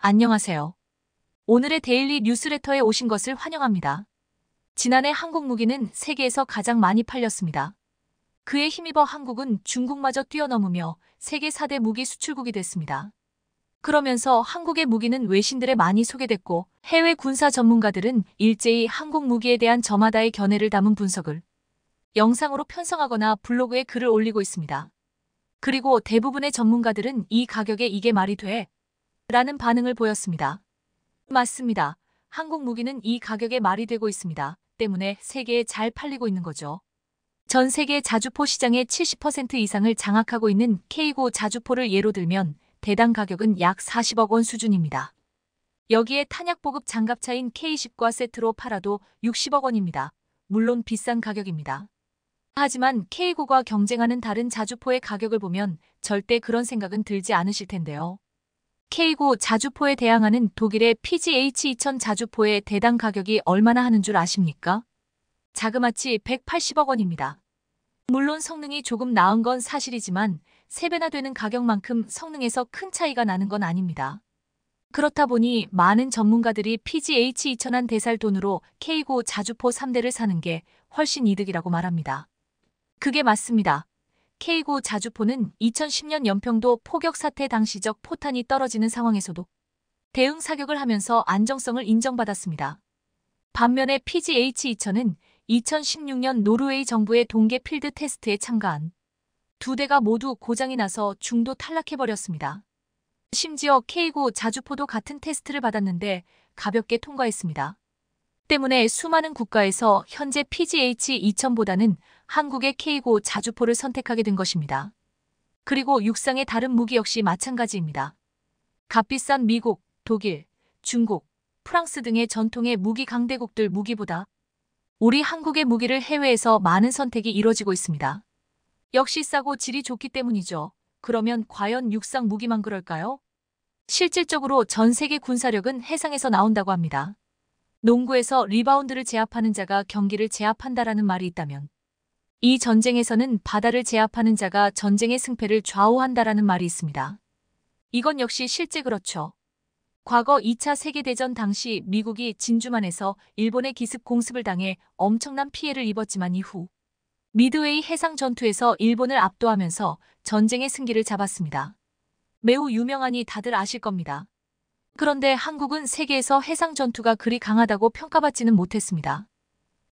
안녕하세요. 오늘의 데일리 뉴스레터에 오신 것을 환영합니다. 지난해 한국 무기는 세계에서 가장 많이 팔렸습니다. 그에 힘입어 한국은 중국마저 뛰어넘으며 세계 4대 무기 수출국이 됐습니다. 그러면서 한국의 무기는 외신들에 많이 소개됐고 해외 군사 전문가들은 일제히 한국 무기에 대한 저마다의 견해를 담은 분석을 영상으로 편성하거나 블로그에 글을 올리고 있습니다. 그리고 대부분의 전문가들은 이 가격에 이게 말이 돼 라는 반응을 보였습니다. 맞습니다. 한국 무기는 이 가격에 말이 되고 있습니다. 때문에 세계에 잘 팔리고 있는 거죠. 전 세계 자주포 시장의 70% 이상을 장악하고 있는 K9 자주포를 예로 들면 대당 가격은 약 40억 원 수준입니다. 여기에 탄약 보급 장갑차인 K10과 세트로 팔아도 60억 원입니다. 물론 비싼 가격입니다. 하지만 K9과 경쟁하는 다른 자주포의 가격을 보면 절대 그런 생각은 들지 않으실 텐데요. K9 자주포에 대항하는 독일의 PGH-2000 자주포의 대당 가격이 얼마나 하는 줄 아십니까? 자그마치 180억 원입니다. 물론 성능이 조금 나은 건 사실이지만 3배나 되는 가격만큼 성능에서 큰 차이가 나는 건 아닙니다. 그렇다 보니 많은 전문가들이 PGH-2000 한 대살 돈으로 K9 자주포 3대를 사는 게 훨씬 이득이라고 말합니다. 그게 맞습니다. K고 자주포는 2010년 연평도 포격 사태 당시적 포탄이 떨어지는 상황에서도 대응 사격을 하면서 안정성을 인정받았습니다. 반면에 PGH-2000은 2016년 노르웨이 정부의 동계 필드 테스트에 참가한 두 대가 모두 고장이 나서 중도 탈락해버렸습니다. 심지어 K9 자주포도 같은 테스트를 받았는데 가볍게 통과했습니다. 때문에 수많은 국가에서 현재 PGH-2000보다는 한국의 K9 자주포를 선택하게 된 것입니다. 그리고 육상의 다른 무기 역시 마찬가지입니다. 값비싼 미국, 독일, 중국, 프랑스 등의 전통의 무기 강대국들 무기보다 우리 한국의 무기를 해외에서 많은 선택이 이뤄지고 있습니다. 역시 싸고 질이 좋기 때문이죠. 그러면 과연 육상 무기만 그럴까요? 실질적으로 전 세계 군사력은 해상에서 나온다고 합니다. 농구에서 리바운드를 제압하는 자가 경기를 제압한다라는 말이 있다면 이 전쟁에서는 바다를 제압하는 자가 전쟁의 승패를 좌우한다라는 말이 있습니다. 이건 역시 실제 그렇죠. 과거 2차 세계대전 당시 미국이 진주만에서 일본의 기습 공습을 당해 엄청난 피해를 입었지만 이후 미드웨이 해상 전투에서 일본을 압도하면서 전쟁의 승기를 잡았습니다. 매우 유명하니 다들 아실 겁니다. 그런데 한국은 세계에서 해상 전투가 그리 강하다고 평가받지는 못했습니다.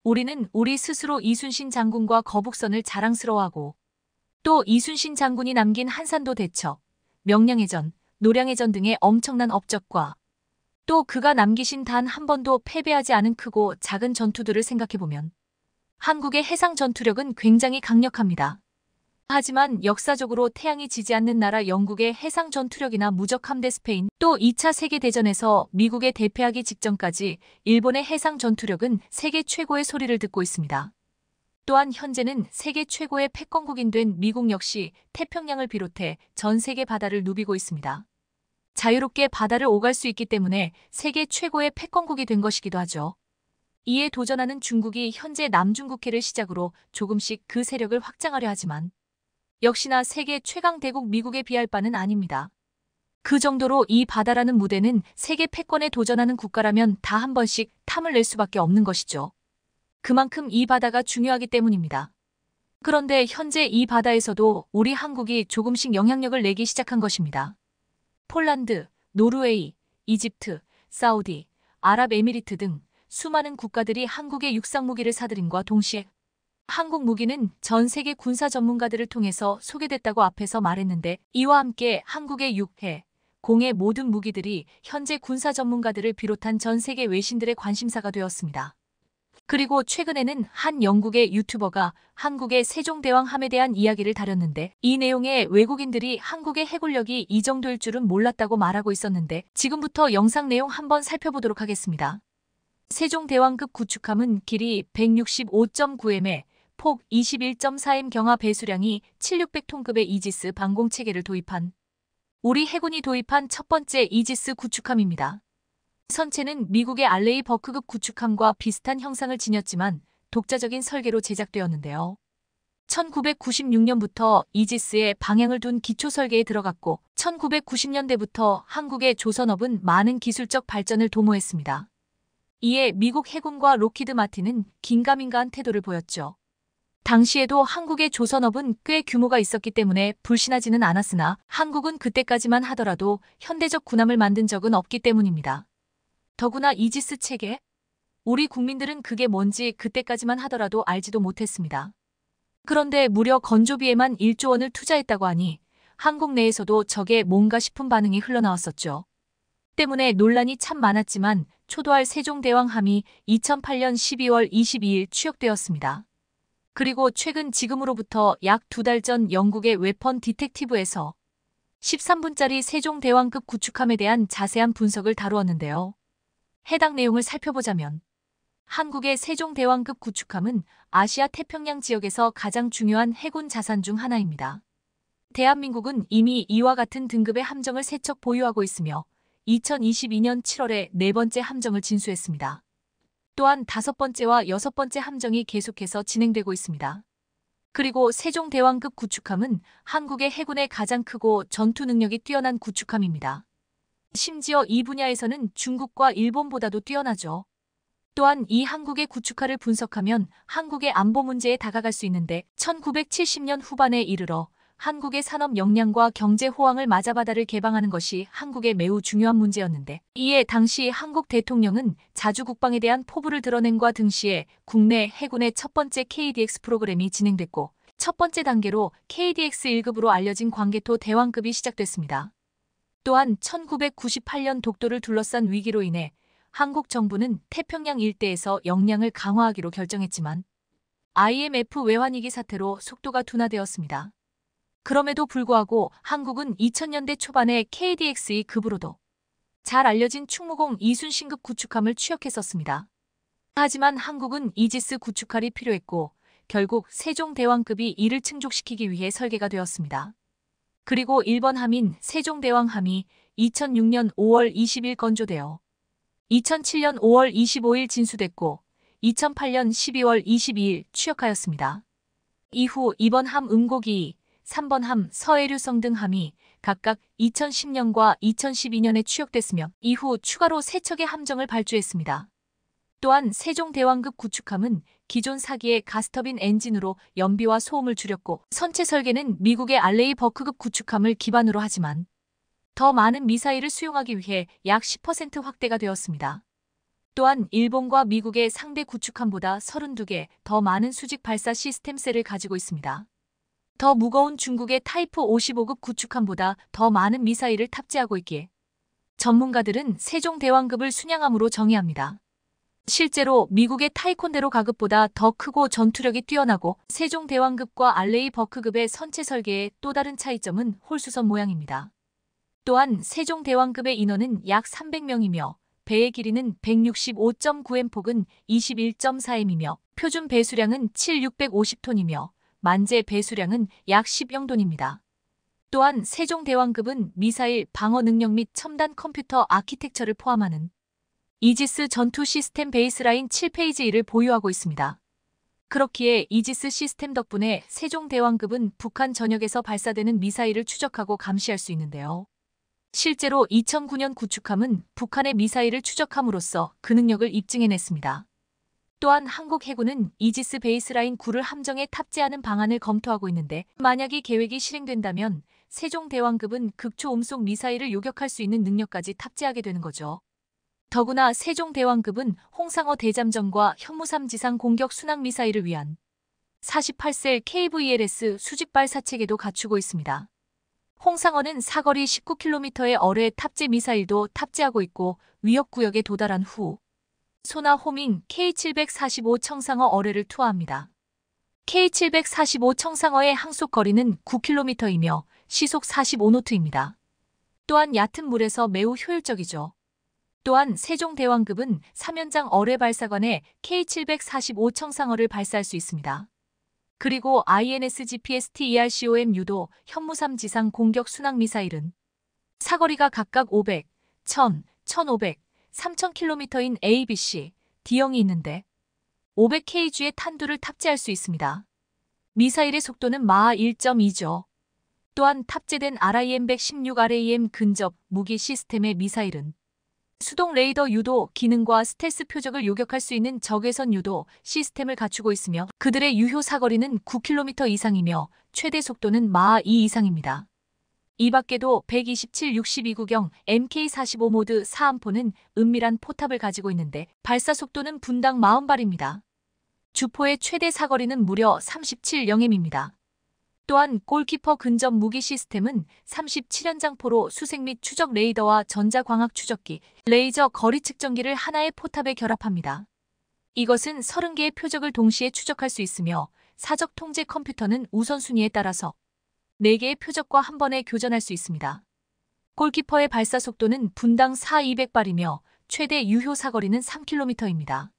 우리는 우리 스스로 이순신 장군과 거북선을 자랑스러워하고 또 이순신 장군이 남긴 한산도 대첩, 명량해전, 노량해전 등의 엄청난 업적과 또 그가 남기신 단 한 번도 패배하지 않은 크고 작은 전투들을 생각해보면 한국의 해상 전투력은 굉장히 강력합니다. 하지만 역사적으로 태양이 지지 않는 나라 영국의 해상 전투력이나 무적함대 스페인 또 2차 세계대전에서 미국의 대패하기 직전까지 일본의 해상 전투력은 세계 최고의 소리를 듣고 있습니다. 또한 현재는 세계 최고의 패권국인 된 미국 역시 태평양을 비롯해 전 세계 바다를 누비고 있습니다. 자유롭게 바다를 오갈 수 있기 때문에 세계 최고의 패권국이 된 것이기도 하죠. 이에 도전하는 중국이 현재 남중국해를 시작으로 조금씩 그 세력을 확장하려 하지만 역시나 세계 최강 대국 미국에 비할 바는 아닙니다. 그 정도로 이 바다라는 무대는 세계 패권에 도전하는 국가라면 다 한 번씩 탐을 낼 수밖에 없는 것이죠. 그만큼 이 바다가 중요하기 때문입니다. 그런데 현재 이 바다에서도 우리 한국이 조금씩 영향력을 내기 시작한 것입니다. 폴란드, 노르웨이, 이집트, 사우디, 아랍에미리트 등 수많은 국가들이 한국의 육상 무기를 사들임과 동시에 한국 무기는 전 세계 군사 전문가들을 통해서 소개됐다고 앞에서 말했는데 이와 함께 한국의 6회 공의 모든 무기들이 현재 군사 전문가들을 비롯한 전 세계 외신들의 관심사가 되었습니다. 그리고 최근에는 한 영국의 유튜버가 한국의 세종대왕함에 대한 이야기를 다뤘는데 이 내용에 외국인들이 한국의 해골력이이 정도일 줄은 몰랐다고 말하고 있었는데 지금부터 영상 내용 한번 살펴보도록 하겠습니다. 세종대왕급 구축함은 길이 1 6 5 9 m 폭 21.4M 경화 배수량이 7600톤급의 이지스 방공 체계를 도입한 우리 해군이 도입한 첫 번째 이지스 구축함입니다. 선체는 미국의 알레이 버크급 구축함과 비슷한 형상을 지녔지만 독자적인 설계로 제작되었는데요. 1996년부터 이지스의 방향을 둔 기초 설계에 들어갔고 1990년대부터 한국의 조선업은 많은 기술적 발전을 도모했습니다. 이에 미국 해군과 로키드 마틴은 긴가민가한 태도를 보였죠. 당시에도 한국의 조선업은 꽤 규모가 있었기 때문에 불신하지는 않았으나 한국은 그때까지만 하더라도 현대적 군함을 만든 적은 없기 때문입니다. 더구나 이지스 체계? 우리 국민들은 그게 뭔지 그때까지만 하더라도 알지도 못했습니다. 그런데 무려 건조비에만 1조 원을 투자했다고 하니 한국 내에서도 저게 뭔가 싶은 반응이 흘러나왔었죠. 때문에 논란이 참 많았지만 초도할 세종대왕함이 2008년 12월 22일 취역되었습니다. 그리고 최근 지금으로부터 약 두 달 전 영국의 웨펀 디텍티브에서 13분짜리 세종대왕급 구축함에 대한 자세한 분석을 다루었는데요. 해당 내용을 살펴보자면 한국의 세종대왕급 구축함은 아시아 태평양 지역에서 가장 중요한 해군 자산 중 하나입니다. 대한민국은 이미 이와 같은 등급의 함정을 세척 보유하고 있으며 2022년 7월에 네 번째 함정을 진수했습니다. 또한 다섯 번째와 여섯 번째 함정이 계속해서 진행되고 있습니다. 그리고 세종대왕급 구축함은 한국의 해군의 가장 크고 전투 능력이 뛰어난 구축함입니다. 심지어 이 분야에서는 중국과 일본보다도 뛰어나죠. 또한 이 한국의 구축화를 분석하면 한국의 안보 문제에 다가갈 수 있는데 1970년 후반에 이르러 한국의 산업 역량과 경제 호황을 맞아바다를 개방하는 것이 한국의 매우 중요한 문제였는데 이에 당시 한국 대통령은 자주 국방에 대한 포부를 드러낸과 등시에 국내 해군의 첫 번째 KDX 프로그램이 진행됐고 첫 번째 단계로 KDX 1급으로 알려진 광개토 대왕급이 시작됐습니다. 또한 1998년 독도를 둘러싼 위기로 인해 한국 정부는 태평양 일대에서 역량을 강화하기로 결정했지만 IMF 외환위기 사태로 속도가 둔화되었습니다. 그럼에도 불구하고 한국은 2000년대 초반에 KDX의 급으로도 잘 알려진 충무공 이순신급 구축함을 취역했었습니다. 하지만 한국은 이지스 구축할이 필요했고 결국 세종대왕급이 이를 충족시키기 위해 설계가 되었습니다. 그리고 1번 함인 세종대왕함이 2006년 5월 20일 건조되어 2007년 5월 25일 진수됐고 2008년 12월 22일 취역하였습니다. 이후 이번함응곡이 3번 함, 서해류성 등 함이 각각 2010년과 2012년에 취역됐으며 이후 추가로 세척의 함정을 발주했습니다. 또한 세종대왕급 구축함은 기존 사기의 가스터빈 엔진으로 연비와 소음을 줄였고 선체 설계는 미국의 알레이 버크급 구축함을 기반으로 하지만 더 많은 미사일을 수용하기 위해 약 10% 확대가 되었습니다. 또한 일본과 미국의 상대 구축함보다 32개 더 많은 수직 발사 시스템 셀을 가지고 있습니다. 더 무거운 중국의 타이프 55급 구축함보다 더 많은 미사일을 탑재하고 있기에 전문가들은 세종대왕급을 순양함으로 정의합니다. 실제로 미국의 타이콘데로 가급보다 더 크고 전투력이 뛰어나고 세종대왕급과 알레이 버크급의 선체 설계의 또 다른 차이점은 홀수선 모양입니다. 또한 세종대왕급의 인원은 약 300명이며 배의 길이는 165.9M 폭은 21.4M이며 표준 배수량은 7,650톤이며 만재 배수량은 약 10영돈입니다. 또한 세종대왕급은 미사일 방어 능력 및 첨단 컴퓨터 아키텍처를 포함하는 이지스 전투 시스템 베이스라인 7페이지 1을 보유하고 있습니다. 그렇기에 이지스 시스템 덕분에 세종대왕급은 북한 전역에서 발사되는 미사일을 추적하고 감시할 수 있는데요. 실제로 2009년 구축함은 북한의 미사일을 추적함으로써 그 능력을 입증해냈습니다. 또한 한국 해군은 이지스 베이스라인 9를 함정에 탑재하는 방안을 검토하고 있는데 만약 이 계획이 실행된다면 세종대왕급은 극초음속 미사일을 요격할 수 있는 능력까지 탑재하게 되는 거죠. 더구나 세종대왕급은 홍상어 대잠정과 현무삼 지상 공격 순항미사일을 위한 48셀 KVLS 수직발 사체계도 갖추고 있습니다. 홍상어는 사거리 19km의 어뢰 탑재 미사일도 탑재하고 있고 위협구역에 도달한 후 소나 호밍 K745 청상어 어뢰를 투하합니다. K745 청상어의 항속 거리는 9km이며 시속 45노트입니다. 또한 얕은 물에서 매우 효율적이죠. 또한 세종대왕급은 3연장 어뢰 발사관에 K745 청상어를 발사할 수 있습니다. 그리고 INSG PST-ERCOM 유도 현무삼 지상 공격 순항 미사일은 사거리가 각각 500, 1000, 1500, 3,000km인 ABC, D형이 있는데 500kg의 탄두를 탑재할 수 있습니다. 미사일의 속도는 마하 1.2죠. 또한 탑재된 RIM-116RAM 근접 무기 시스템의 미사일은 수동 레이더 유도 기능과 스텔스 표적을 요격할 수 있는 적외선 유도 시스템을 갖추고 있으며 그들의 유효 사거리는 9km 이상이며 최대 속도는 마하 2 이상입니다. 이 밖에도 127 62구경 MK45 모드 4함포는 은밀한 포탑을 가지고 있는데 발사 속도는 분당 마음발입니다 주포의 최대 사거리는 무려 37영엠입니다. 또한 골키퍼 근접 무기 시스템은 37연장포로 수색 및 추적 레이더와 전자광학 추적기, 레이저 거리 측정기를 하나의 포탑에 결합합니다. 이것은 30개의 표적을 동시에 추적할 수 있으며 사적 통제 컴퓨터는 우선순위에 따라서 4개의 표적과 한 번에 교전할 수 있습니다. 골키퍼의 발사 속도는 분당 4,200발이며 최대 유효 사거리는 3km입니다.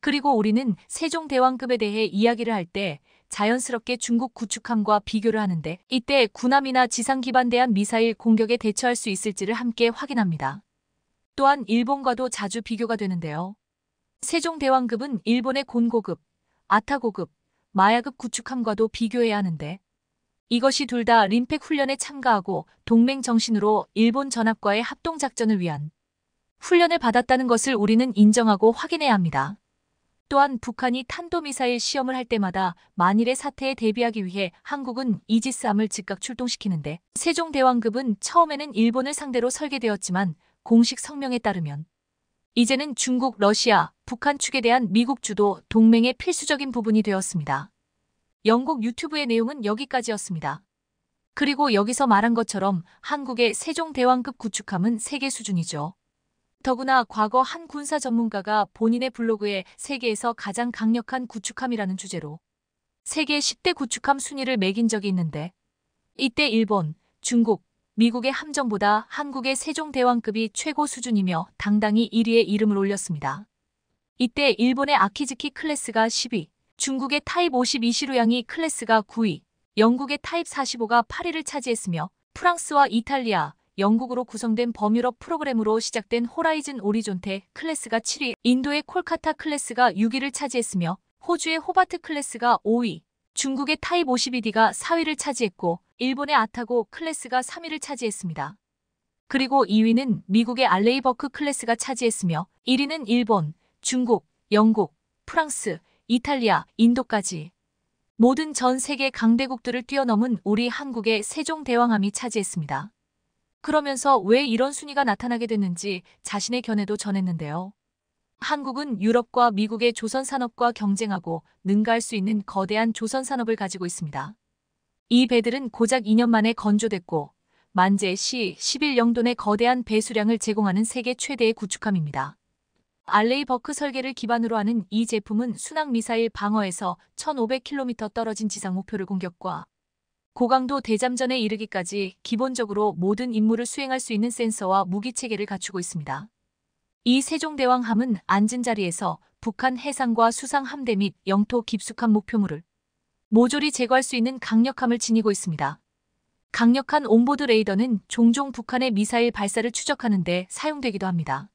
그리고 우리는 세종대왕급에 대해 이야기를 할 때 자연스럽게 중국 구축함과 비교를 하는데 이때 군함이나 지상 기반대한 미사일 공격에 대처할 수 있을지를 함께 확인합니다. 또한 일본과도 자주 비교가 되는데요. 세종대왕급은 일본의 곤고급, 아타고급, 마야급 구축함과도 비교해야 하는데 이것이 둘 다 린팩 훈련에 참가하고 동맹 정신으로 일본 전압과의 합동작전을 위한 훈련을 받았다는 것을 우리는 인정하고 확인해야 합니다. 또한 북한이 탄도미사일 시험을 할 때마다 만일의 사태에 대비하기 위해 한국은 이지스함을 즉각 출동시키는데 세종대왕급은 처음에는 일본을 상대로 설계되었지만 공식 성명에 따르면 이제는 중국, 러시아, 북한 측에 대한 미국 주도 동맹의 필수적인 부분이 되었습니다. 영국 유튜브의 내용은 여기까지였습니다. 그리고 여기서 말한 것처럼 한국의 세종대왕급 구축함은 세계 수준이죠. 더구나 과거 한 군사 전문가가 본인의 블로그에 세계에서 가장 강력한 구축함이라는 주제로 세계 10대 구축함 순위를 매긴 적이 있는데 이때 일본, 중국, 미국의 함정보다 한국의 세종대왕급이 최고 수준이며 당당히 1위에 이름을 올렸습니다. 이때 일본의 아키즈키 클래스가 10위, 중국의 타입 5 2시로양이 클래스가 9위, 영국의 타입 45가 8위를 차지했으며 프랑스와 이탈리아, 영국으로 구성된 범유럽 프로그램으로 시작된 호라이즌 오리존테 클래스가 7위, 인도의 콜카타 클래스가 6위를 차지했으며 호주의 호바트 클래스가 5위, 중국의 타입 52D가 4위를 차지했고 일본의 아타고 클래스가 3위를 차지했습니다. 그리고 2위는 미국의 알레이버크 클래스가 차지했으며 1위는 일본, 중국, 영국, 프랑스, 이탈리아, 인도까지 모든 전 세계 강대국들을 뛰어넘은 우리 한국의 세종대왕함이 차지했습니다. 그러면서 왜 이런 순위가 나타나게 됐는지 자신의 견해도 전했는데요. 한국은 유럽과 미국의 조선산업과 경쟁하고 능가할 수 있는 거대한 조선산업을 가지고 있습니다. 이 배들은 고작 2년 만에 건조됐고 만재 시1 1 영돈의 거대한 배수량을 제공하는 세계 최대의 구축함입니다. 알레이 버크 설계를 기반으로 하는 이 제품은 순항 미사일 방어에서 1,500km 떨어진 지상 목표를 공격과 고강도 대잠전에 이르기까지 기본적으로 모든 임무를 수행할 수 있는 센서와 무기체계를 갖추고 있습니다. 이 세종대왕함은 앉은 자리에서 북한 해상과 수상 함대 및 영토 깊숙한 목표물을 모조리 제거할 수 있는 강력함을 지니고 있습니다. 강력한 온보드 레이더는 종종 북한의 미사일 발사를 추적하는 데 사용되기도 합니다.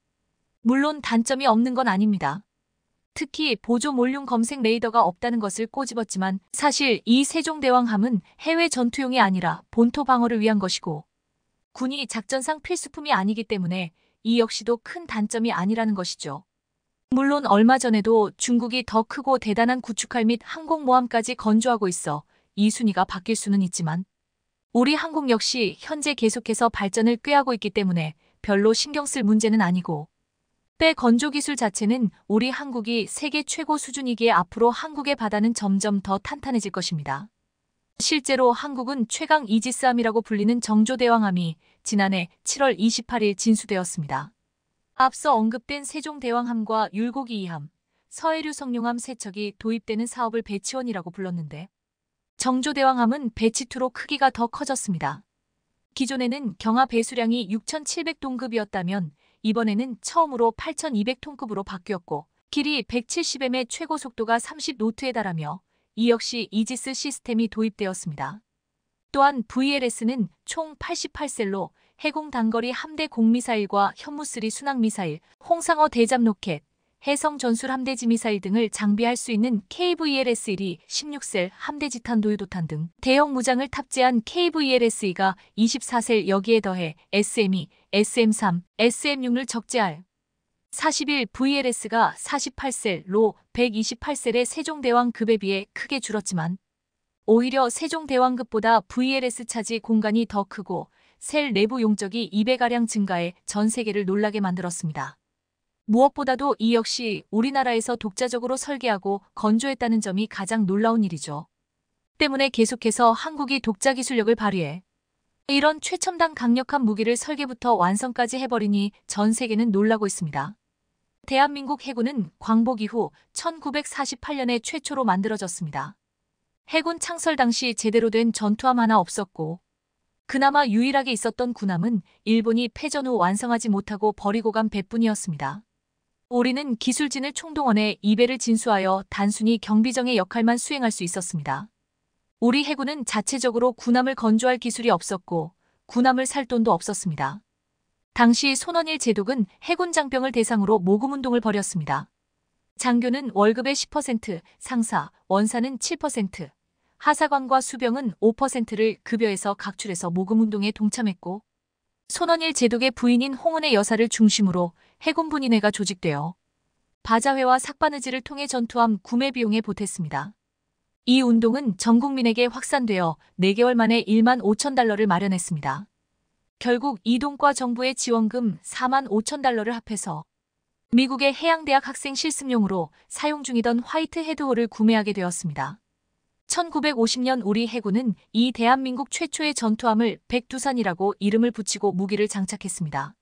물론 단점이 없는 건 아닙니다. 특히 보조 몰룡 검색 레이더가 없다는 것을 꼬집었지만 사실 이 세종대왕함은 해외 전투용이 아니라 본토 방어를 위한 것이고 군이 작전상 필수품이 아니기 때문에 이 역시도 큰 단점이 아니라는 것이죠. 물론 얼마 전에도 중국이 더 크고 대단한 구축할 및 항공모함까지 건조하고 있어 이 순위가 바뀔 수는 있지만 우리 항공 역시 현재 계속해서 발전을 꾀하고 있기 때문에 별로 신경 쓸 문제는 아니고 때 건조 기술 자체는 우리 한국이 세계 최고 수준이기에 앞으로 한국의 바다는 점점 더 탄탄해질 것입니다. 실제로 한국은 최강 이지스함이라고 불리는 정조대왕함이 지난해 7월 28일 진수되었습니다. 앞서 언급된 세종대왕함과 율곡이이함, 서해류 성룡함 세척이 도입되는 사업을 배치원이라고 불렀는데 정조대왕함은 배치투로 크기가 더 커졌습니다. 기존에는 경하 배수량이 6,700동급이었다면 이번에는 처음으로 8,200톤급으로 바뀌었고 길이 170m의 최고 속도가 30노트에 달하며 이 역시 이지스 시스템이 도입되었습니다. 또한 VLS는 총 88셀로 해공 단거리 함대 공미사일과 현무스 순항미사일, 홍상어 대잠 로켓, 해성 전술 함대지 미사일 등을 장비할 수 있는 KVLS-1이 16셀 함대지 탄도유도탄 등 대형 무장을 탑재한 KVLS-2가 24셀 여기에 더해 SM2, SM3, SM6를 적재할 41 VLS가 48셀로 128셀의 세종대왕급에 비해 크게 줄었지만 오히려 세종대왕급보다 VLS 차지 공간이 더 크고 셀 내부 용적이 2배가량 증가해 전 세계를 놀라게 만들었습니다. 무엇보다도 이 역시 우리나라에서 독자적으로 설계하고 건조했다는 점이 가장 놀라운 일이죠. 때문에 계속해서 한국이 독자 기술력을 발휘해 이런 최첨단 강력한 무기를 설계부터 완성까지 해버리니 전 세계는 놀라고 있습니다. 대한민국 해군은 광복 이후 1948년에 최초로 만들어졌습니다. 해군 창설 당시 제대로 된 전투함 하나 없었고 그나마 유일하게 있었던 군함은 일본이 패전 후 완성하지 못하고 버리고 간 배뿐이었습니다. 우리는 기술진을 총동원해 이배를 진수하여 단순히 경비정의 역할만 수행할 수 있었습니다. 우리 해군은 자체적으로 군함을 건조할 기술이 없었고 군함을 살 돈도 없었습니다. 당시 손원일 제독은 해군 장병을 대상으로 모금운동을 벌였습니다. 장교는 월급의 10%, 상사, 원사는 7%, 하사관과 수병은 5%를 급여에서 각출해서 모금운동에 동참했고 손원일 제독의 부인인 홍은의 여사를 중심으로 해군 분인회가 조직되어 바자회와 삭바느질을 통해 전투함 구매 비용에 보탰습니다. 이 운동은 전 국민에게 확산되어 4개월 만에 1만 5천 달러를 마련했습니다. 결국 이동과 정부의 지원금 4만 5천 달러를 합해서 미국의 해양대학 학생 실습용으로 사용 중이던 화이트 헤드홀을 구매하게 되었습니다. 1950년 우리 해군은 이 대한민국 최초의 전투함을 백두산이라고 이름을 붙이고 무기를 장착했습니다.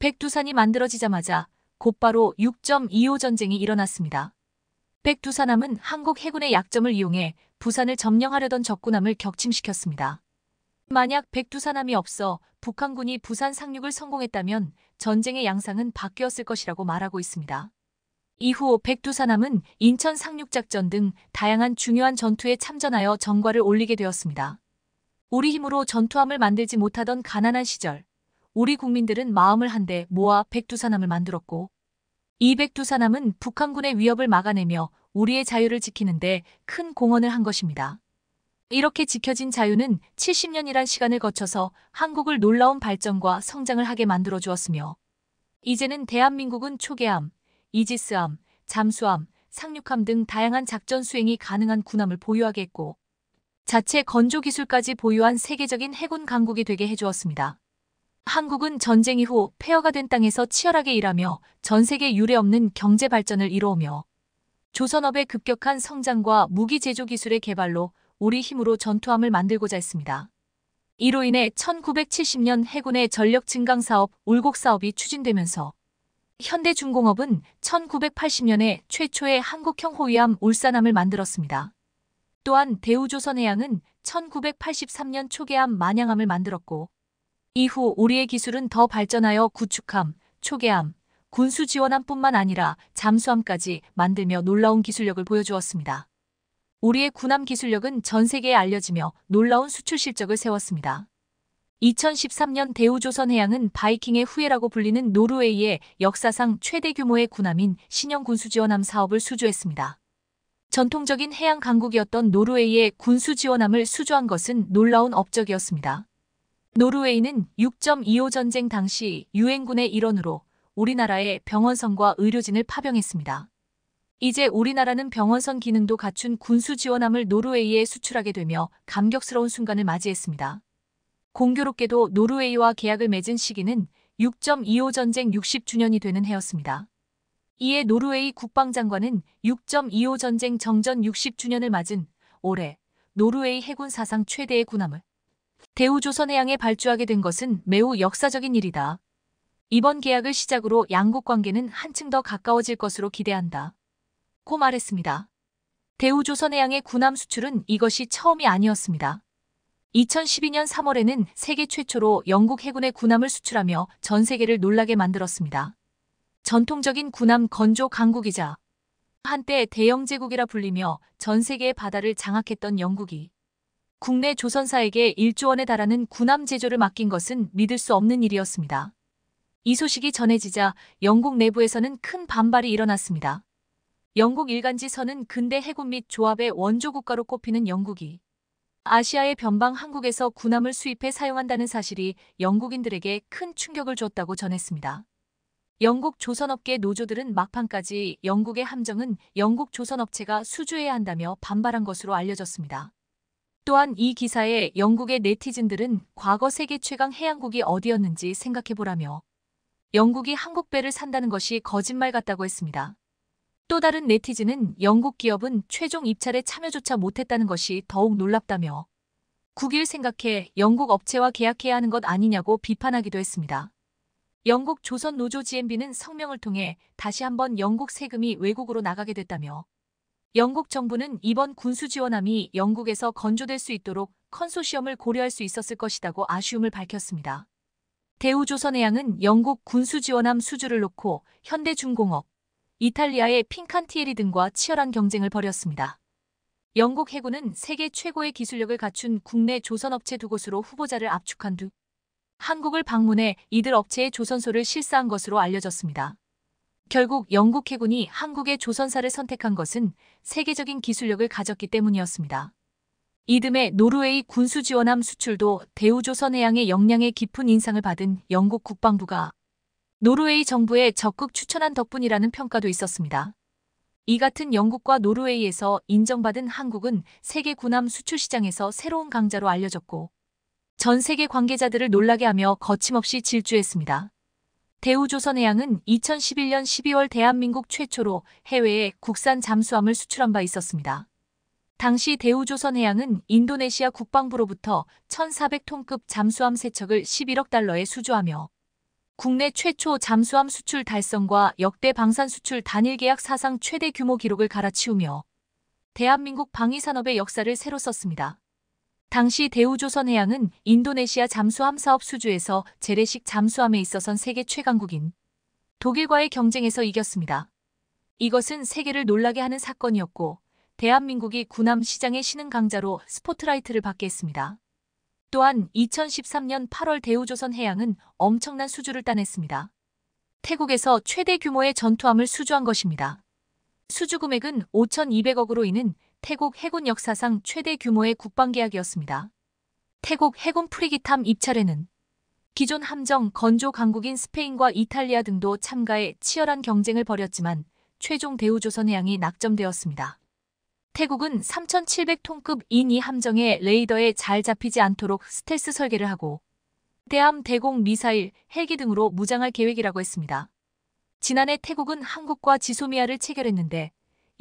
백두산이 만들어지자마자 곧바로 6.25 전쟁이 일어났습니다. 백두산함은 한국 해군의 약점을 이용해 부산을 점령하려던 적군함을 격침시켰습니다. 만약 백두산함이 없어 북한군이 부산 상륙을 성공했다면 전쟁의 양상은 바뀌었을 것이라고 말하고 있습니다. 이후 백두산함은 인천 상륙작전 등 다양한 중요한 전투에 참전하여 전과를 올리게 되었습니다. 우리 힘으로 전투함을 만들지 못하던 가난한 시절, 우리 국민들은 마음을 한데 모아 백두산함을 만들었고 이 백두산함은 북한군의 위협을 막아내며 우리의 자유를 지키는데 큰 공헌을 한 것입니다. 이렇게 지켜진 자유는 70년이란 시간을 거쳐서 한국을 놀라운 발전과 성장을 하게 만들어 주었으며 이제는 대한민국은 초계함, 이지스함, 잠수함, 상륙함 등 다양한 작전 수행이 가능한 군함을 보유하게 했고 자체 건조 기술까지 보유한 세계적인 해군 강국이 되게 해주었습니다. 한국은 전쟁 이후 폐허가 된 땅에서 치열하게 일하며 전 세계 유례없는 경제 발전을 이뤄오며 조선업의 급격한 성장과 무기 제조 기술의 개발로 우리 힘으로 전투함을 만들고자 했습니다. 이로 인해 1970년 해군의 전력 증강 사업, 울곡 사업이 추진되면서 현대중공업은 1980년에 최초의 한국형 호위함 울산함을 만들었습니다. 또한 대우조선해양은 1983년 초계함 만양함을 만들었고 이후 우리의 기술은 더 발전하여 구축함, 초계함, 군수 지원함 뿐만 아니라 잠수함까지 만들며 놀라운 기술력을 보여주었습니다. 우리의 군함 기술력은 전 세계에 알려지며 놀라운 수출 실적을 세웠습니다. 2013년 대우조선해양은 바이킹의 후예라고 불리는 노르웨이의 역사상 최대 규모의 군함인 신형 군수지원함 사업을 수주했습니다. 전통적인 해양 강국이었던 노르웨이의 군수지원함을 수주한 것은 놀라운 업적이었습니다. 노르웨이는 6.25 전쟁 당시 유엔군의 일원으로 우리나라에 병원선과 의료진을 파병했습니다. 이제 우리나라는 병원선 기능도 갖춘 군수 지원함을 노르웨이에 수출하게 되며 감격스러운 순간을 맞이했습니다. 공교롭게도 노르웨이와 계약을 맺은 시기는 6.25 전쟁 60주년이 되는 해였습니다. 이에 노르웨이 국방장관은 6.25 전쟁 정전 60주년을 맞은 올해 노르웨이 해군 사상 최대의 군함을 대우조선 해양에 발주하게 된 것은 매우 역사적인 일이다. 이번 계약을 시작으로 양국 관계는 한층 더 가까워질 것으로 기대한다. 고 말했습니다. 대우조선 해양의 군함 수출은 이것이 처음이 아니었습니다. 2012년 3월에는 세계 최초로 영국 해군의 군함을 수출하며 전 세계를 놀라게 만들었습니다. 전통적인 군함 건조 강국이자 한때 대영제국이라 불리며 전 세계의 바다를 장악했던 영국이 국내 조선사에게 1조 원에 달하는 군함 제조를 맡긴 것은 믿을 수 없는 일이었습니다. 이 소식이 전해지자 영국 내부에서는 큰 반발이 일어났습니다. 영국 일간지 선은 근대 해군 및 조합의 원조 국가로 꼽히는 영국이 아시아의 변방 한국에서 군함을 수입해 사용한다는 사실이 영국인들에게 큰 충격을 줬다고 전했습니다. 영국 조선업계 노조들은 막판까지 영국의 함정은 영국 조선업체가 수주해야 한다며 반발한 것으로 알려졌습니다. 또한 이 기사에 영국의 네티즌들은 과거 세계 최강 해양국이 어디였는지 생각해보라며 영국이 한국 배를 산다는 것이 거짓말 같다고 했습니다. 또 다른 네티즌은 영국 기업은 최종 입찰에 참여조차 못했다는 것이 더욱 놀랍다며 국일 생각해 영국 업체와 계약해야 하는 것 아니냐고 비판하기도 했습니다. 영국 조선노조 GMB는 성명을 통해 다시 한번 영국 세금이 외국으로 나가게 됐다며 영국 정부는 이번 군수 지원함이 영국에서 건조될 수 있도록 컨소시엄을 고려할 수 있었을 것이라고 아쉬움을 밝혔습니다. 대우조선해양은 영국 군수 지원함 수주를 놓고 현대중공업, 이탈리아의 핑칸티에리 등과 치열한 경쟁을 벌였습니다. 영국 해군은 세계 최고의 기술력을 갖춘 국내 조선업체 두 곳으로 후보자를 압축한 뒤 한국을 방문해 이들 업체의 조선소를 실사한 것으로 알려졌습니다. 결국 영국 해군이 한국의 조선사를 선택한 것은 세계적인 기술력을 가졌기 때문이었습니다. 이듬해 노르웨이 군수 지원함 수출도 대우조선 해양의 역량에 깊은 인상을 받은 영국 국방부가 노르웨이 정부에 적극 추천한 덕분이라는 평가도 있었습니다. 이 같은 영국과 노르웨이에서 인정받은 한국은 세계 군함 수출 시장에서 새로운 강자로 알려졌고 전 세계 관계자들을 놀라게 하며 거침없이 질주했습니다. 대우조선해양은 2011년 12월 대한민국 최초로 해외에 국산 잠수함을 수출한 바 있었습니다. 당시 대우조선해양은 인도네시아 국방부로부터 1,400톤급 잠수함 세척을 11억 달러에 수주하며 국내 최초 잠수함 수출 달성과 역대 방산 수출 단일 계약 사상 최대 규모 기록을 갈아치우며 대한민국 방위산업의 역사를 새로 썼습니다. 당시 대우조선해양은 인도네시아 잠수함 사업 수주에서 재래식 잠수함에 있어선 세계 최강국인 독일과의 경쟁에서 이겼습니다. 이것은 세계를 놀라게 하는 사건이었고 대한민국이 군함 시장의 신흥 강자로 스포트라이트를 받게 했습니다. 또한 2013년 8월 대우조선해양은 엄청난 수주를 따냈습니다. 태국에서 최대 규모의 전투함을 수주한 것입니다. 수주 금액은 5,200억으로 인는 태국 해군 역사상 최대 규모의 국방계약이었습니다. 태국 해군 프리기탐 입찰에는 기존 함정 건조 강국인 스페인과 이탈리아 등도 참가해 치열한 경쟁을 벌였지만 최종 대우조선해양이 낙점되었습니다. 태국은 3,700톤급 인이 함정에 레이더에 잘 잡히지 않도록 스텔스 설계를 하고 대함 대공 미사일, 헬기 등으로 무장할 계획이라고 했습니다. 지난해 태국은 한국과 지소미아를 체결했는데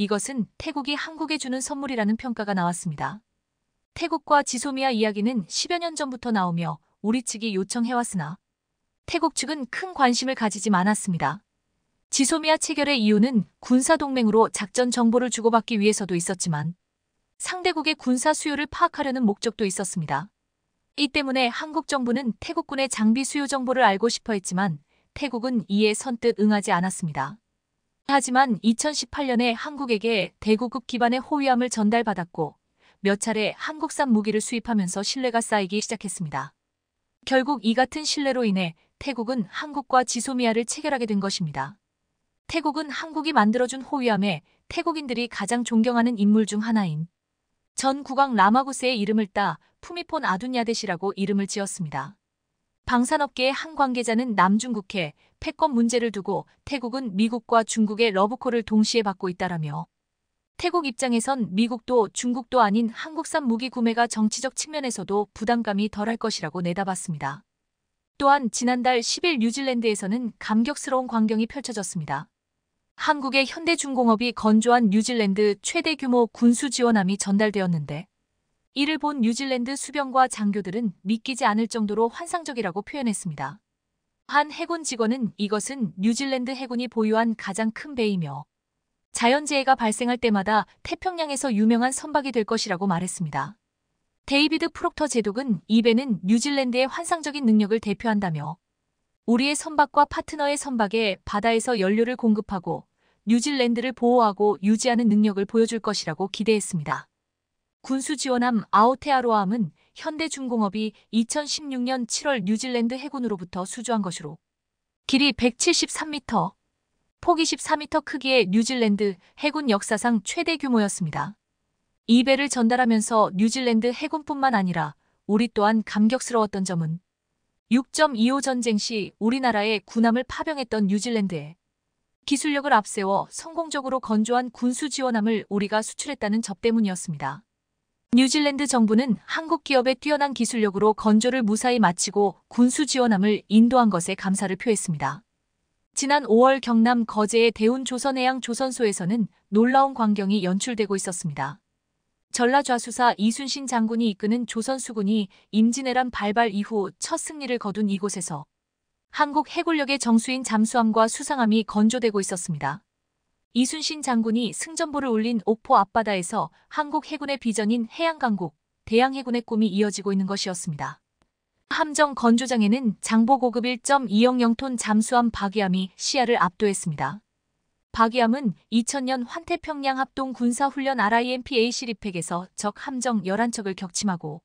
이것은 태국이 한국에 주는 선물이라는 평가가 나왔습니다. 태국과 지소미아 이야기는 10여 년 전부터 나오며 우리 측이 요청해왔으나 태국 측은 큰 관심을 가지지 않았습니다. 지소미아 체결의 이유는 군사동맹으로 작전 정보를 주고받기 위해서도 있었지만 상대국의 군사 수요를 파악하려는 목적도 있었습니다. 이 때문에 한국 정부는 태국군의 장비 수요 정보를 알고 싶어 했지만 태국은 이에 선뜻 응하지 않았습니다. 하지만 2018년에 한국에게 대구급 기반의 호위함을 전달받았고 몇 차례 한국산 무기를 수입하면서 신뢰가 쌓이기 시작했습니다. 결국 이 같은 신뢰로 인해 태국은 한국과 지소미아를 체결하게 된 것입니다. 태국은 한국이 만들어준 호위함에 태국인들이 가장 존경하는 인물 중 하나인 전 국왕 라마구스의 이름을 따 푸미폰 아둔야데시라고 이름을 지었습니다. 방산업계의 한 관계자는 남중국해 패권 문제를 두고 태국은 미국과 중국의 러브콜을 동시에 받고 있다라며 태국 입장에선 미국도 중국도 아닌 한국산 무기 구매가 정치적 측면에서도 부담감이 덜할 것이라고 내다봤습니다. 또한 지난달 10일 뉴질랜드에서는 감격스러운 광경이 펼쳐졌습니다. 한국의 현대중공업이 건조한 뉴질랜드 최대 규모 군수 지원함이 전달되었는데 이를 본 뉴질랜드 수병과 장교들은 믿기지 않을 정도로 환상적이라고 표현했습니다. 한 해군 직원은 이것은 뉴질랜드 해군이 보유한 가장 큰 배이며 자연재해가 발생할 때마다 태평양에서 유명한 선박이 될 것이라고 말했습니다. 데이비드 프록터 제독은 이 배는 뉴질랜드의 환상적인 능력을 대표한다며 우리의 선박과 파트너의 선박에 바다에서 연료를 공급하고 뉴질랜드를 보호하고 유지하는 능력을 보여줄 것이라고 기대했습니다. 군수 지원함 아오테아로함은 현대중공업이 2016년 7월 뉴질랜드 해군으로부터 수주한 것으로 길이 173m, 폭 24m 크기의 뉴질랜드 해군 역사상 최대 규모였습니다. 이 배를 전달하면서 뉴질랜드 해군뿐만 아니라 우리 또한 감격스러웠던 점은 6.25 전쟁 시우리나라의 군함을 파병했던 뉴질랜드에 기술력을 앞세워 성공적으로 건조한 군수 지원함을 우리가 수출했다는 점 때문이었습니다. 뉴질랜드 정부는 한국 기업의 뛰어난 기술력으로 건조를 무사히 마치고 군수 지원함을 인도한 것에 감사를 표했습니다. 지난 5월 경남 거제의 대운 조선해양 조선소에서는 놀라운 광경이 연출되고 있었습니다. 전라좌수사 이순신 장군이 이끄는 조선수군이 임진왜란 발발 이후 첫 승리를 거둔 이곳에서 한국 해군력의 정수인 잠수함과 수상함이 건조되고 있었습니다. 이순신 장군이 승전보를 올린 오포 앞바다에서 한국 해군의 비전인 해양강국, 대양해군의 꿈이 이어지고 있는 것이었습니다. 함정 건조장에는 장보 고급 1.200톤 잠수함 박이함이 시야를 압도했습니다. 박이함은 2000년 환태평양 합동 군사훈련 RIMPA 시립팩에서적 함정 11척을 격침하고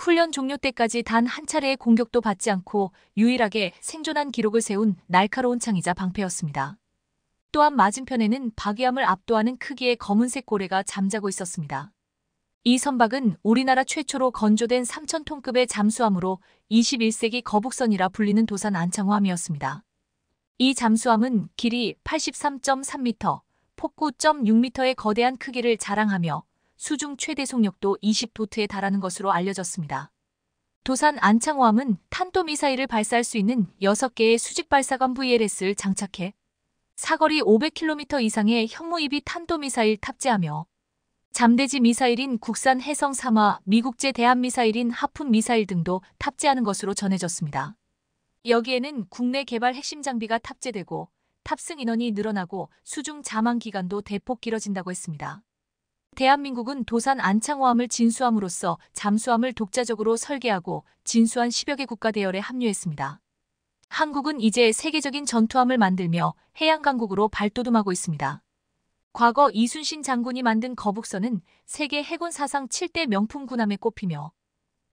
훈련 종료 때까지 단 한 차례의 공격도 받지 않고 유일하게 생존한 기록을 세운 날카로운 창이자 방패였습니다. 또한 맞은편에는 박이암을 압도하는 크기의 검은색 고래가 잠자고 있었습니다. 이 선박은 우리나라 최초로 건조된 3 0 0 0톤급의 잠수함으로 21세기 거북선이라 불리는 도산 안창호함이었습니다. 이 잠수함은 길이 83.3m, 폭구 6m의 거대한 크기를 자랑하며 수중 최대 속력도 20도트에 달하는 것으로 알려졌습니다. 도산 안창호함은 탄도미사일을 발사할 수 있는 6개의 수직발사관 VLS를 장착해 사거리 500km 이상의 현무입이 탄도미사일 탑재하며 잠대지 미사일인 국산 해성 3화, 미국제 대한미사일인 하푼 미사일 등도 탑재하는 것으로 전해졌습니다. 여기에는 국내 개발 핵심 장비가 탑재되고 탑승 인원이 늘어나고 수중 자망 기간도 대폭 길어진다고 했습니다. 대한민국은 도산 안창호함을 진수함으로써 잠수함을 독자적으로 설계하고 진수한 10여 개 국가 대열에 합류했습니다. 한국은 이제 세계적인 전투함을 만들며 해양 강국으로 발돋움하고 있습니다. 과거 이순신 장군이 만든 거북선은 세계 해군 사상 7대 명품 군함에 꼽히며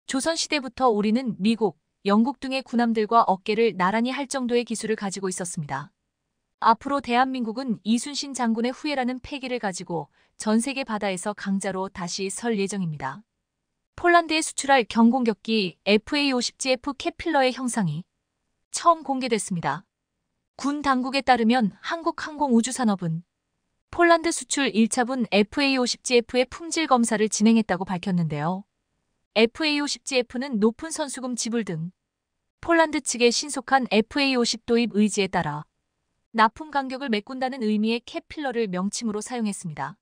조선시대부터 우리는 미국, 영국 등의 군함들과 어깨를 나란히 할 정도의 기술을 가지고 있었습니다. 앞으로 대한민국은 이순신 장군의 후예라는 패기를 가지고 전 세계 바다에서 강자로 다시 설 예정입니다. 폴란드에 수출할 경공격기 FA-50GF 캐필러의 형상이 처음 공개됐습니다. 군 당국에 따르면 한국항공우주산업은 폴란드 수출 1차분 FA50GF의 품질 검사를 진행했다고 밝혔는데요. FA50GF는 높은 선수금 지불 등 폴란드 측의 신속한 FA50 도입 의지에 따라 납품 간격을 메꾼다는 의미의 캐필러를 명칭으로 사용했습니다.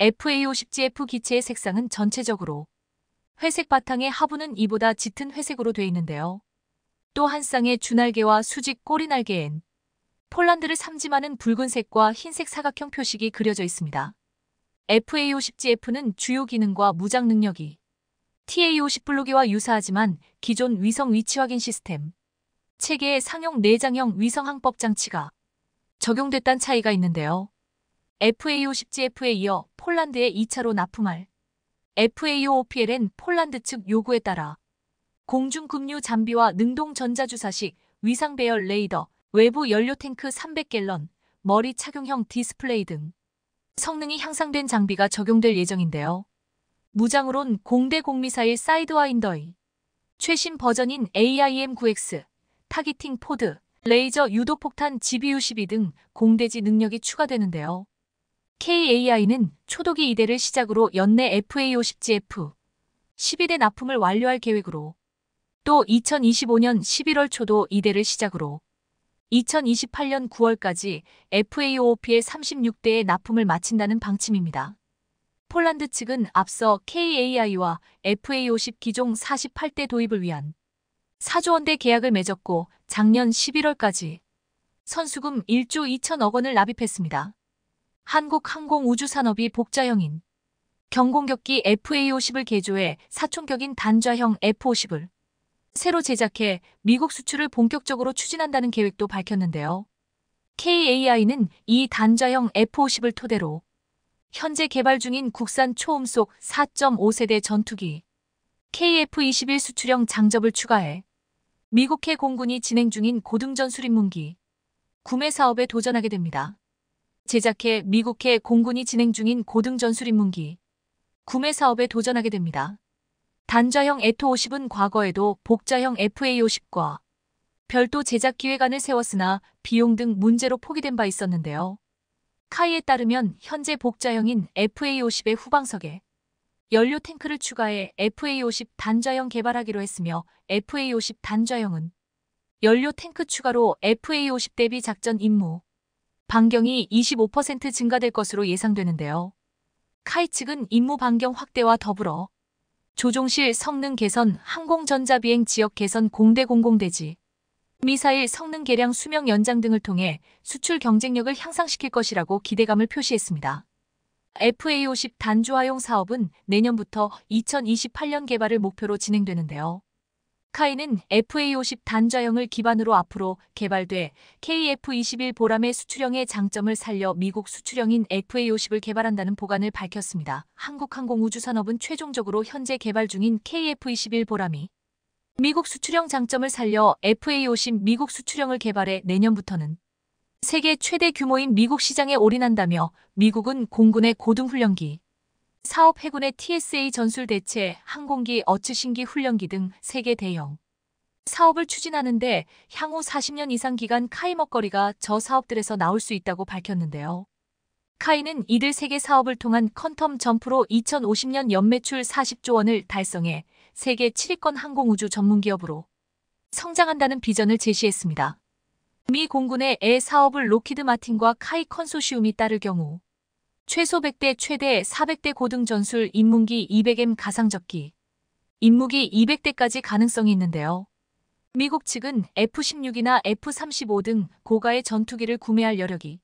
FA50GF 기체의 색상은 전체적으로 회색 바탕의 하부는 이보다 짙은 회색으로 되어 있는데요. 또한 쌍의 주날개와 수직 꼬리날개엔 폴란드를 삼지하는 붉은색과 흰색 사각형 표식이 그려져 있습니다. FA50GF는 주요 기능과 무장 능력이 TA50 블루기와 유사하지만 기존 위성 위치 확인 시스템 체계의 상용 내장형 위성 항법 장치가 적용됐단 차이가 있는데요. FA50GF에 이어 폴란드의 2차로 납품할 FA55PL은 폴란드 측 요구에 따라 공중급류 잠비와 능동전자주사식, 위상배열 레이더, 외부 연료탱크 300갤런, 머리 착용형 디스플레이 등 성능이 향상된 장비가 적용될 예정인데요. 무장으론 공대 공미사일 사이드와인더의 최신 버전인 AIM-9X, 타기팅 포드, 레이저 유도폭탄 GBU-12 등 공대지 능력이 추가되는데요. KAI는 초도기 2대를 시작으로 연내 FA-50GF 12대 납품을 완료할 계획으로 또 2025년 11월 초도 이대를 시작으로 2028년 9월까지 FAOP의 36대의 납품을 마친다는 방침입니다. 폴란드 측은 앞서 KAI와 FA50 기종 48대 도입을 위한 4조 원대 계약을 맺었고 작년 11월까지 선수금 1조 2천억 원을 납입했습니다. 한국항공우주산업이 복자형인 경공격기 FA50을 개조해 사총격인 단좌형 F50을 새로 제작해 미국 수출을 본격적으로 추진한다는 계획도 밝혔는데요. KAI는 이 단자형 F-50을 토대로 현재 개발 중인 국산 초음속 4.5세대 전투기 KF-21 수출형 장접을 추가해 미국해 공군이 진행 중인 고등전 수립문기 구매 사업에 도전하게 됩니다. 제작해 미국해 공군이 진행 중인 고등전 수립문기 구매 사업에 도전하게 됩니다. 단자형 F50은 과거에도 복자형 FA50과 별도 제작 기획안을 세웠으나 비용 등 문제로 포기된 바 있었는데요. 카이에 따르면 현재 복자형인 FA50의 후방석에 연료 탱크를 추가해 FA50 단좌형 개발하기로 했으며 FA50 단좌형은 연료 탱크 추가로 FA50 대비 작전 임무 반경이 25% 증가될 것으로 예상되는데요. 카이 측은 임무 반경 확대와 더불어 조종실 성능 개선 항공전자비행 지역 개선 공대 공공대지 미사일 성능 개량 수명 연장 등을 통해 수출 경쟁력을 향상시킬 것이라고 기대감을 표시했습니다. FA50 단주화용 사업은 내년부터 2028년 개발을 목표로 진행되는데요. 카이는 FA50 단좌형을 기반으로 앞으로 개발돼 KF21 보람의 수출형의 장점을 살려 미국 수출형인 FA50을 개발한다는 보관을 밝혔습니다. 한국항공우주산업은 최종적으로 현재 개발 중인 KF21 보람이 미국 수출형 장점을 살려 FA50 미국 수출형을 개발해 내년부터는 세계 최대 규모인 미국 시장에 올인한다며 미국은 공군의 고등훈련기 사업 해군의 TSA 전술 대체, 항공기, 어츠신기 훈련기 등 세계 대형 사업을 추진하는데 향후 40년 이상 기간 카이 먹거리가 저 사업들에서 나올 수 있다고 밝혔는데요. 카이는 이들 세계 사업을 통한 컨텀 점프로 2050년 연매출 40조 원을 달성해 세계 7위권 항공우주 전문기업으로 성장한다는 비전을 제시했습니다. 미 공군의 애 사업을 로키드 마틴과 카이 컨소시움이 따를 경우 최소 100대 최대 400대 고등 전술 인문기 200M 가상적기 인무기 200대까지 가능성이 있는데요. 미국 측은 F-16이나 F-35 등 고가의 전투기를 구매할 여력이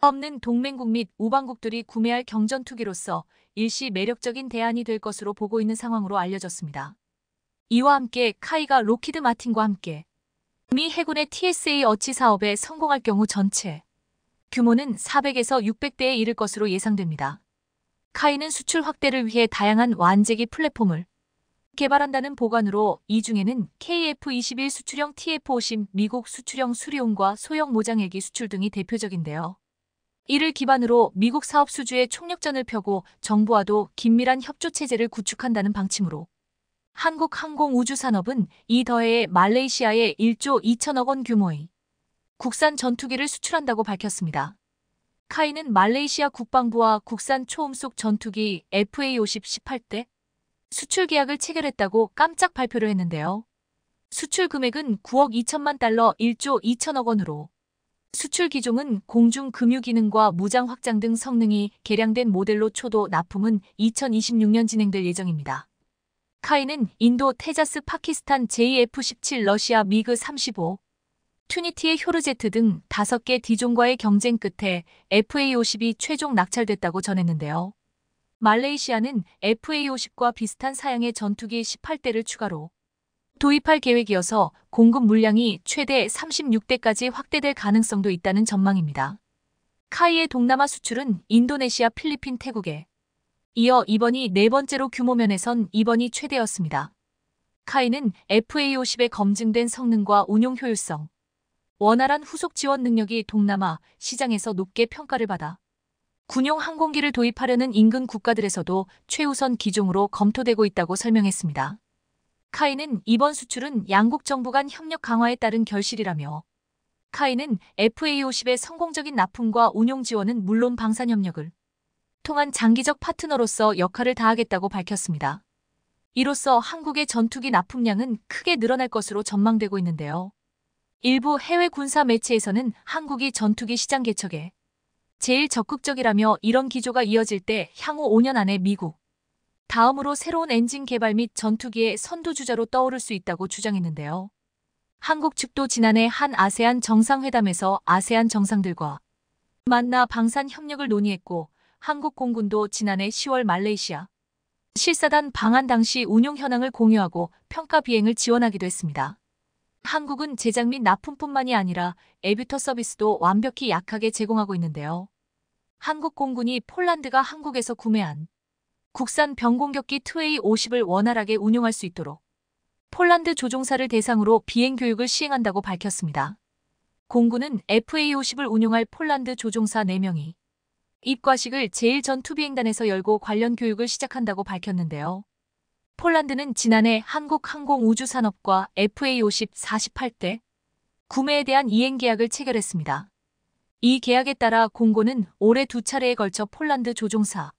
없는 동맹국 및 우방국들이 구매할 경전투기로서 일시 매력적인 대안이 될 것으로 보고 있는 상황으로 알려졌습니다. 이와 함께 카이가 로키드 마틴과 함께 미 해군의 TSA 어치 사업에 성공할 경우 전체 규모는 400에서 600대에 이를 것으로 예상됩니다. 카이는 수출 확대를 위해 다양한 완제기 플랫폼을 개발한다는 보관으로 이 중에는 KF-21 수출형 TF-50 미국 수출형 수리용과 소형 모장액기 수출 등이 대표적인데요. 이를 기반으로 미국 사업 수주에 총력전을 펴고 정부와도 긴밀한 협조 체제를 구축한다는 방침으로 한국항공우주산업은 이 더해에 말레이시아의 1조 2천억 원 규모의 국산 전투기를 수출한다고 밝혔습니다. 카이는 말레이시아 국방부와 국산 초음속 전투기 FA50 18대 수출 계약을 체결했다고 깜짝 발표를 했는데요. 수출 금액은 9억 2천만 달러 1조 2천억 원으로 수출 기종은 공중 금유 기능과 무장 확장 등 성능이 개량된 모델로 초도 납품은 2026년 진행될 예정입니다. 카이는 인도 테자스 파키스탄 JF-17 러시아 미그 35 튜니티의 효르제트 등 5개 디종과의 경쟁 끝에 FA50이 최종 낙찰됐다고 전했는데요. 말레이시아는 FA50과 비슷한 사양의 전투기 18대를 추가로 도입할 계획이어서 공급 물량이 최대 36대까지 확대될 가능성도 있다는 전망입니다. 카이의 동남아 수출은 인도네시아, 필리핀, 태국에 이어 이번이 네 번째로 규모면에선 이번이 최대였습니다. 카이는 FA50의 검증된 성능과 운용 효율성, 원활한 후속 지원 능력이 동남아 시장에서 높게 평가를 받아 군용 항공기를 도입하려는 인근 국가들에서도 최우선 기종으로 검토되고 있다고 설명했습니다. 카이는 이번 수출은 양국 정부 간 협력 강화에 따른 결실이라며 카이는 FA50의 성공적인 납품과 운용 지원은 물론 방산 협력을 통한 장기적 파트너로서 역할을 다하겠다고 밝혔습니다. 이로써 한국의 전투기 납품량은 크게 늘어날 것으로 전망되고 있는데요. 일부 해외 군사 매체에서는 한국이 전투기 시장 개척에 제일 적극적이라며 이런 기조가 이어질 때 향후 5년 안에 미국 다음으로 새로운 엔진 개발 및 전투기의 선두주자로 떠오를 수 있다고 주장했는데요. 한국 측도 지난해 한 아세안 정상회담에서 아세안 정상들과 만나 방산 협력을 논의했고 한국 공군도 지난해 10월 말레이시아 실사단 방한 당시 운용 현황을 공유하고 평가 비행을 지원하기도 했습니다. 한국은 제작 및 납품뿐만이 아니라 애뷰터 서비스도 완벽히 약하게 제공하고 있는데요. 한국 공군이 폴란드가 한국에서 구매한 국산 병공격기 2A50을 원활하게 운용할 수 있도록 폴란드 조종사를 대상으로 비행 교육을 시행한다고 밝혔습니다. 공군은 FA50을 운용할 폴란드 조종사 4명이 입과식을 제1전투비행단에서 열고 관련 교육을 시작한다고 밝혔는데요. 폴란드는 지난해 한국항공우주산업과 FA50 48대 구매에 대한 이행 계약을 체결했습니다. 이 계약에 따라 공고는 올해 두 차례에 걸쳐 폴란드 조종사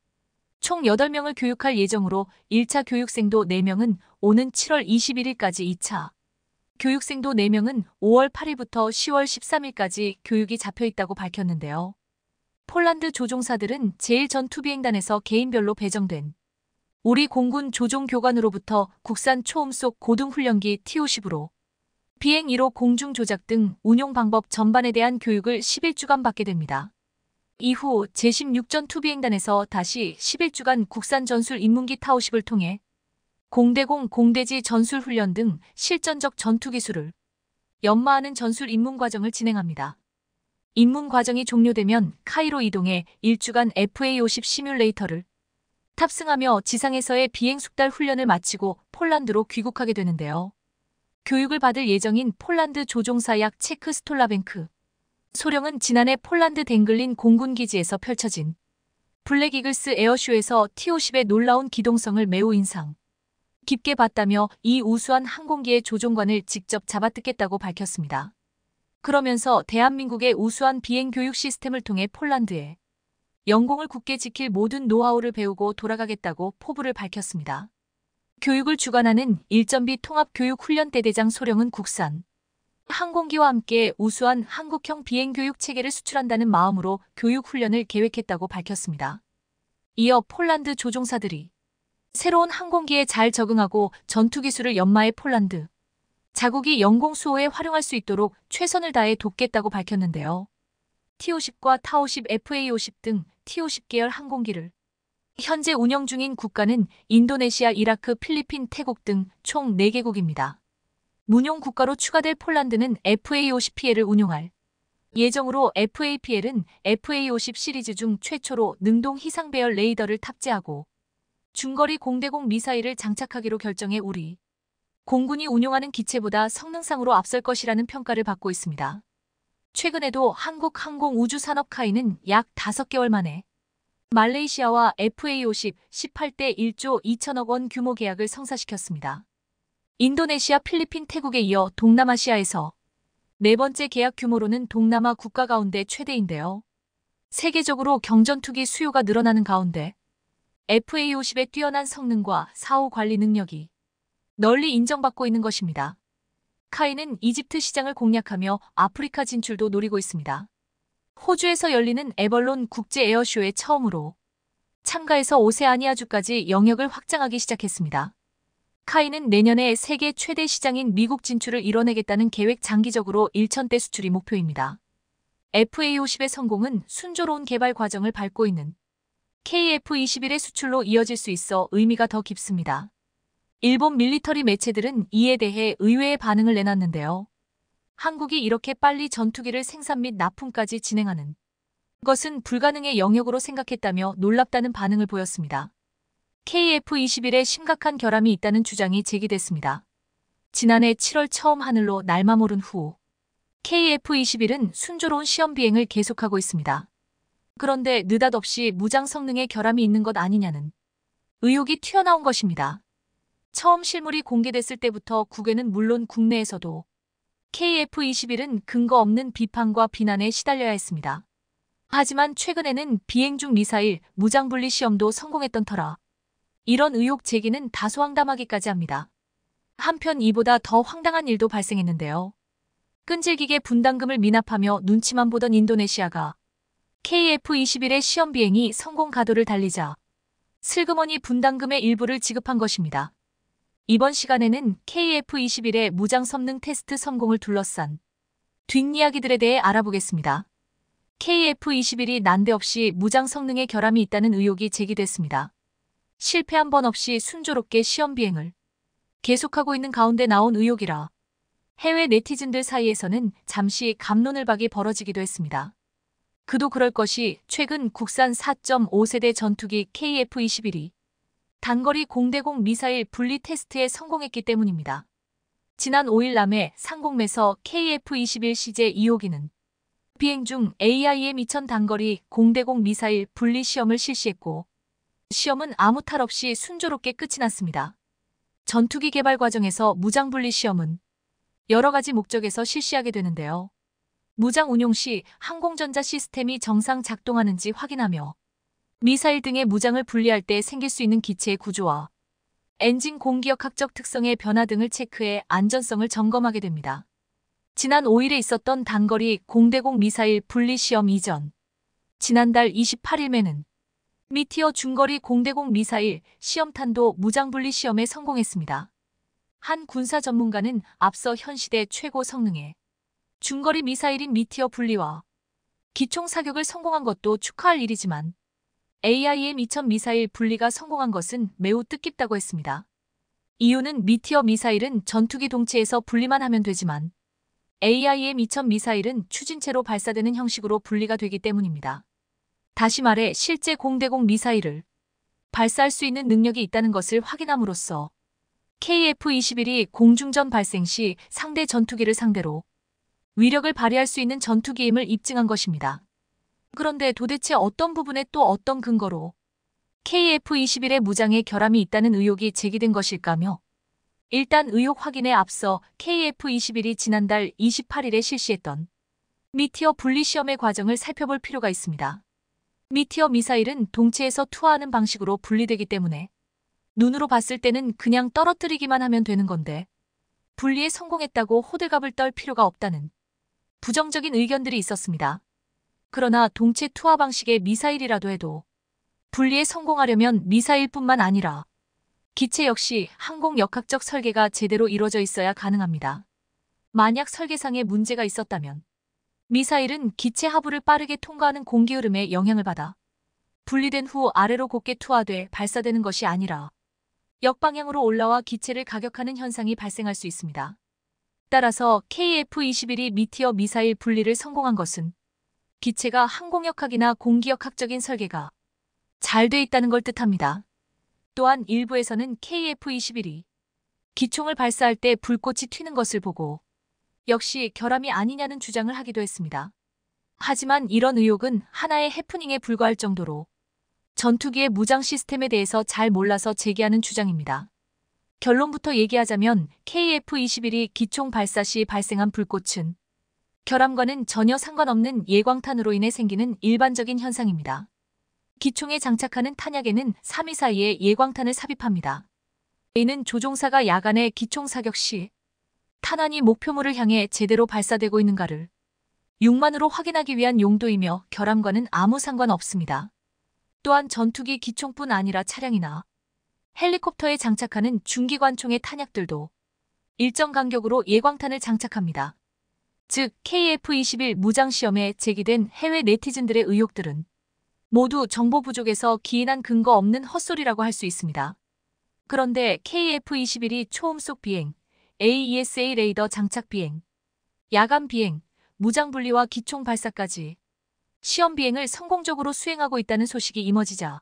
총 8명을 교육할 예정으로 1차 교육생도 4명은 오는 7월 21일까지 2차 교육생도 4명은 5월 8일부터 10월 13일까지 교육이 잡혀 있다고 밝혔는데요. 폴란드 조종사들은 제일 전 투비행단에서 개인별로 배정된 우리 공군 조종 교관으로부터 국산 초음속 고등훈련기 T-50으로 비행 1호 공중 조작 등 운용 방법 전반에 대한 교육을 11주간 받게 됩니다. 이후 제16전 투비행단에서 다시 11주간 국산 전술 인문기 타오십을 통해 공대공 공대지 전술 훈련 등 실전적 전투 기술을 연마하는 전술 입문 과정을 진행합니다. 입문 과정이 종료되면 카이로 이동해 1주간 FA50 시뮬레이터를 탑승하며 지상에서의 비행 숙달 훈련을 마치고 폴란드로 귀국하게 되는데요. 교육을 받을 예정인 폴란드 조종사약 체크 스톨라뱅크. 소령은 지난해 폴란드 댕글린 공군기지에서 펼쳐진 블랙이글스 에어쇼에서 T-50의 놀라운 기동성을 매우 인상 깊게 봤다며 이 우수한 항공기의 조종관을 직접 잡아뜯겠다고 밝혔습니다. 그러면서 대한민국의 우수한 비행 교육 시스템을 통해 폴란드에 영공을 굳게 지킬 모든 노하우를 배우고 돌아가겠다고 포부를 밝혔습니다. 교육을 주관하는 일전비 통합교육훈련대대장 소령은 국산 항공기와 함께 우수한 한국형 비행교육 체계를 수출한다는 마음으로 교육훈련을 계획했다고 밝혔습니다. 이어 폴란드 조종사들이 새로운 항공기에 잘 적응하고 전투기술을 연마해 폴란드 자국이 영공 수호에 활용할 수 있도록 최선을 다해 돕겠다고 밝혔는데요. T-50과 타-50, FA-50 등 T-50계열 항공기를 현재 운영 중인 국가는 인도네시아, 이라크, 필리핀, 태국 등 총 4개국입니다. 문용 국가로 추가될 폴란드는 FA-50PL을 운용할 예정으로 FAPL은 FA-50 시리즈 중 최초로 능동 희상 배열 레이더를 탑재하고 중거리 공대공 미사일을 장착하기로 결정해 우리 공군이 운용하는 기체보다 성능상으로 앞설 것이라는 평가를 받고 있습니다. 최근에도 한국항공우주산업카이는 약 5개월 만에 말레이시아와 FA50 18대 1조 2천억 원 규모 계약을 성사시켰습니다. 인도네시아, 필리핀, 태국에 이어 동남아시아에서 네 번째 계약 규모로는 동남아 국가 가운데 최대인데요. 세계적으로 경전투기 수요가 늘어나는 가운데 FA50의 뛰어난 성능과 사후 관리 능력이 널리 인정받고 있는 것입니다. 카이는 이집트 시장을 공략하며 아프리카 진출도 노리고 있습니다. 호주에서 열리는 에벌론 국제 에어쇼에 처음으로 참가해서 오세아니아주까지 영역을 확장하기 시작했습니다. 카이는 내년에 세계 최대 시장인 미국 진출을 이뤄내겠다는 계획 장기적으로 1천대 수출이 목표입니다. FA50의 성공은 순조로운 개발 과정을 밟고 있는 KF21의 수출로 이어질 수 있어 의미가 더 깊습니다. 일본 밀리터리 매체들은 이에 대해 의외의 반응을 내놨는데요. 한국이 이렇게 빨리 전투기를 생산 및 납품까지 진행하는 것은 불가능의 영역으로 생각했다며 놀랍다는 반응을 보였습니다. KF-21에 심각한 결함이 있다는 주장이 제기됐습니다. 지난해 7월 처음 하늘로 날마모른후 KF-21은 순조로운 시험 비행을 계속하고 있습니다. 그런데 느닷없이 무장 성능에 결함이 있는 것 아니냐는 의혹이 튀어나온 것입니다. 처음 실물이 공개됐을 때부터 국외는 물론 국내에서도 KF-21은 근거 없는 비판과 비난에 시달려야 했습니다. 하지만 최근에는 비행 중 미사일 무장분리 시험도 성공했던 터라 이런 의혹 제기는 다소 황당하기까지 합니다. 한편 이보다 더 황당한 일도 발생했는데요. 끈질기게 분담금을 미납하며 눈치만 보던 인도네시아가 KF-21의 시험 비행이 성공 가도를 달리자 슬그머니 분담금의 일부를 지급한 것입니다. 이번 시간에는 KF21의 무장 섭능 테스트 성공을 둘러싼 뒷이야기들에 대해 알아보겠습니다. KF21이 난데없이 무장 성능에 결함이 있다는 의혹이 제기됐습니다. 실패 한 번 없이 순조롭게 시험 비행을 계속하고 있는 가운데 나온 의혹이라 해외 네티즌들 사이에서는 잠시 감론을 박이 벌어지기도 했습니다. 그도 그럴 것이 최근 국산 4.5세대 전투기 KF-21이 단거리 공대공 미사일 분리 테스트에 성공했기 때문입니다. 지난 5일 남해 상공에서 KF-21CJ 2호기는 비행 중 AIM 2000 단거리 공대공 미사일 분리 시험을 실시했고 시험은 아무 탈 없이 순조롭게 끝이 났습니다. 전투기 개발 과정에서 무장 분리 시험은 여러 가지 목적에서 실시하게 되는데요. 무장 운용 시 항공전자 시스템이 정상 작동하는지 확인하며 미사일 등의 무장을 분리할 때 생길 수 있는 기체의 구조와 엔진 공기역학적 특성의 변화 등을 체크해 안전성을 점검하게 됩니다. 지난 5일에 있었던 단거리 공대공 미사일 분리 시험 이전 지난달 28일에는 미티어 중거리 공대공 미사일 시험탄도 무장 분리 시험에 성공했습니다. 한 군사 전문가는 앞서 현 시대 최고 성능의 중거리 미사일인 미티어 분리와 기총 사격을 성공한 것도 축하할 일이지만 AIM-2000 미사일 분리가 성공한 것은 매우 뜻깊다고 했습니다. 이유는 미티어 미사일은 전투기 동체에서 분리만 하면 되지만 AIM-2000 미사일은 추진체로 발사되는 형식으로 분리가 되기 때문입니다. 다시 말해 실제 공대공 미사일을 발사할 수 있는 능력이 있다는 것을 확인함으로써 KF-21이 공중전 발생 시 상대 전투기를 상대로 위력을 발휘할 수 있는 전투기임을 입증한 것입니다. 그런데 도대체 어떤 부분에 또 어떤 근거로 KF21의 무장에 결함이 있다는 의혹이 제기된 것일까며 일단 의혹 확인에 앞서 KF21이 지난달 28일에 실시했던 미티어 분리시험의 과정을 살펴볼 필요가 있습니다. 미티어 미사일은 동체에서 투하하는 방식으로 분리되기 때문에 눈으로 봤을 때는 그냥 떨어뜨리기만 하면 되는 건데 분리에 성공했다고 호들갑을 떨 필요가 없다는 부정적인 의견들이 있었습니다. 그러나 동체 투하 방식의 미사일이라도 해도 분리에 성공하려면 미사일뿐만 아니라 기체 역시 항공 역학적 설계가 제대로 이루어져 있어야 가능합니다. 만약 설계상에 문제가 있었다면 미사일은 기체 하부를 빠르게 통과하는 공기 흐름에 영향을 받아 분리된 후 아래로 곧게 투하돼 발사되는 것이 아니라 역방향으로 올라와 기체를 가격하는 현상이 발생할 수 있습니다. 따라서 KF-21이 미티어 미사일 분리를 성공한 것은 기체가 항공역학이나 공기역학적인 설계가 잘 돼 있다는 걸 뜻합니다. 또한 일부에서는 KF-21이 기총을 발사할 때 불꽃이 튀는 것을 보고 역시 결함이 아니냐는 주장을 하기도 했습니다. 하지만 이런 의혹은 하나의 해프닝에 불과할 정도로 전투기의 무장 시스템에 대해서 잘 몰라서 제기하는 주장입니다. 결론부터 얘기하자면 KF-21이 기총 발사 시 발생한 불꽃은 결함과는 전혀 상관없는 예광탄으로 인해 생기는 일반적인 현상입니다. 기총에 장착하는 탄약에는 3위 사이에 예광탄을 삽입합니다. A는 조종사가 야간에 기총 사격 시 탄환이 목표물을 향해 제대로 발사되고 있는가를 6만으로 확인하기 위한 용도이며 결함과는 아무 상관 없습니다. 또한 전투기 기총뿐 아니라 차량이나 헬리콥터에 장착하는 중기관총의 탄약들도 일정 간격으로 예광탄을 장착합니다. 즉 KF21 무장시험에 제기된 해외 네티즌들의 의혹들은 모두 정보 부족에서 기인한 근거 없는 헛소리라고 할 수 있습니다. 그런데 KF21이 초음속 비행, AESA 레이더 장착 비행, 야간 비행, 무장 분리와 기총 발사까지 시험 비행을 성공적으로 수행하고 있다는 소식이 임어지자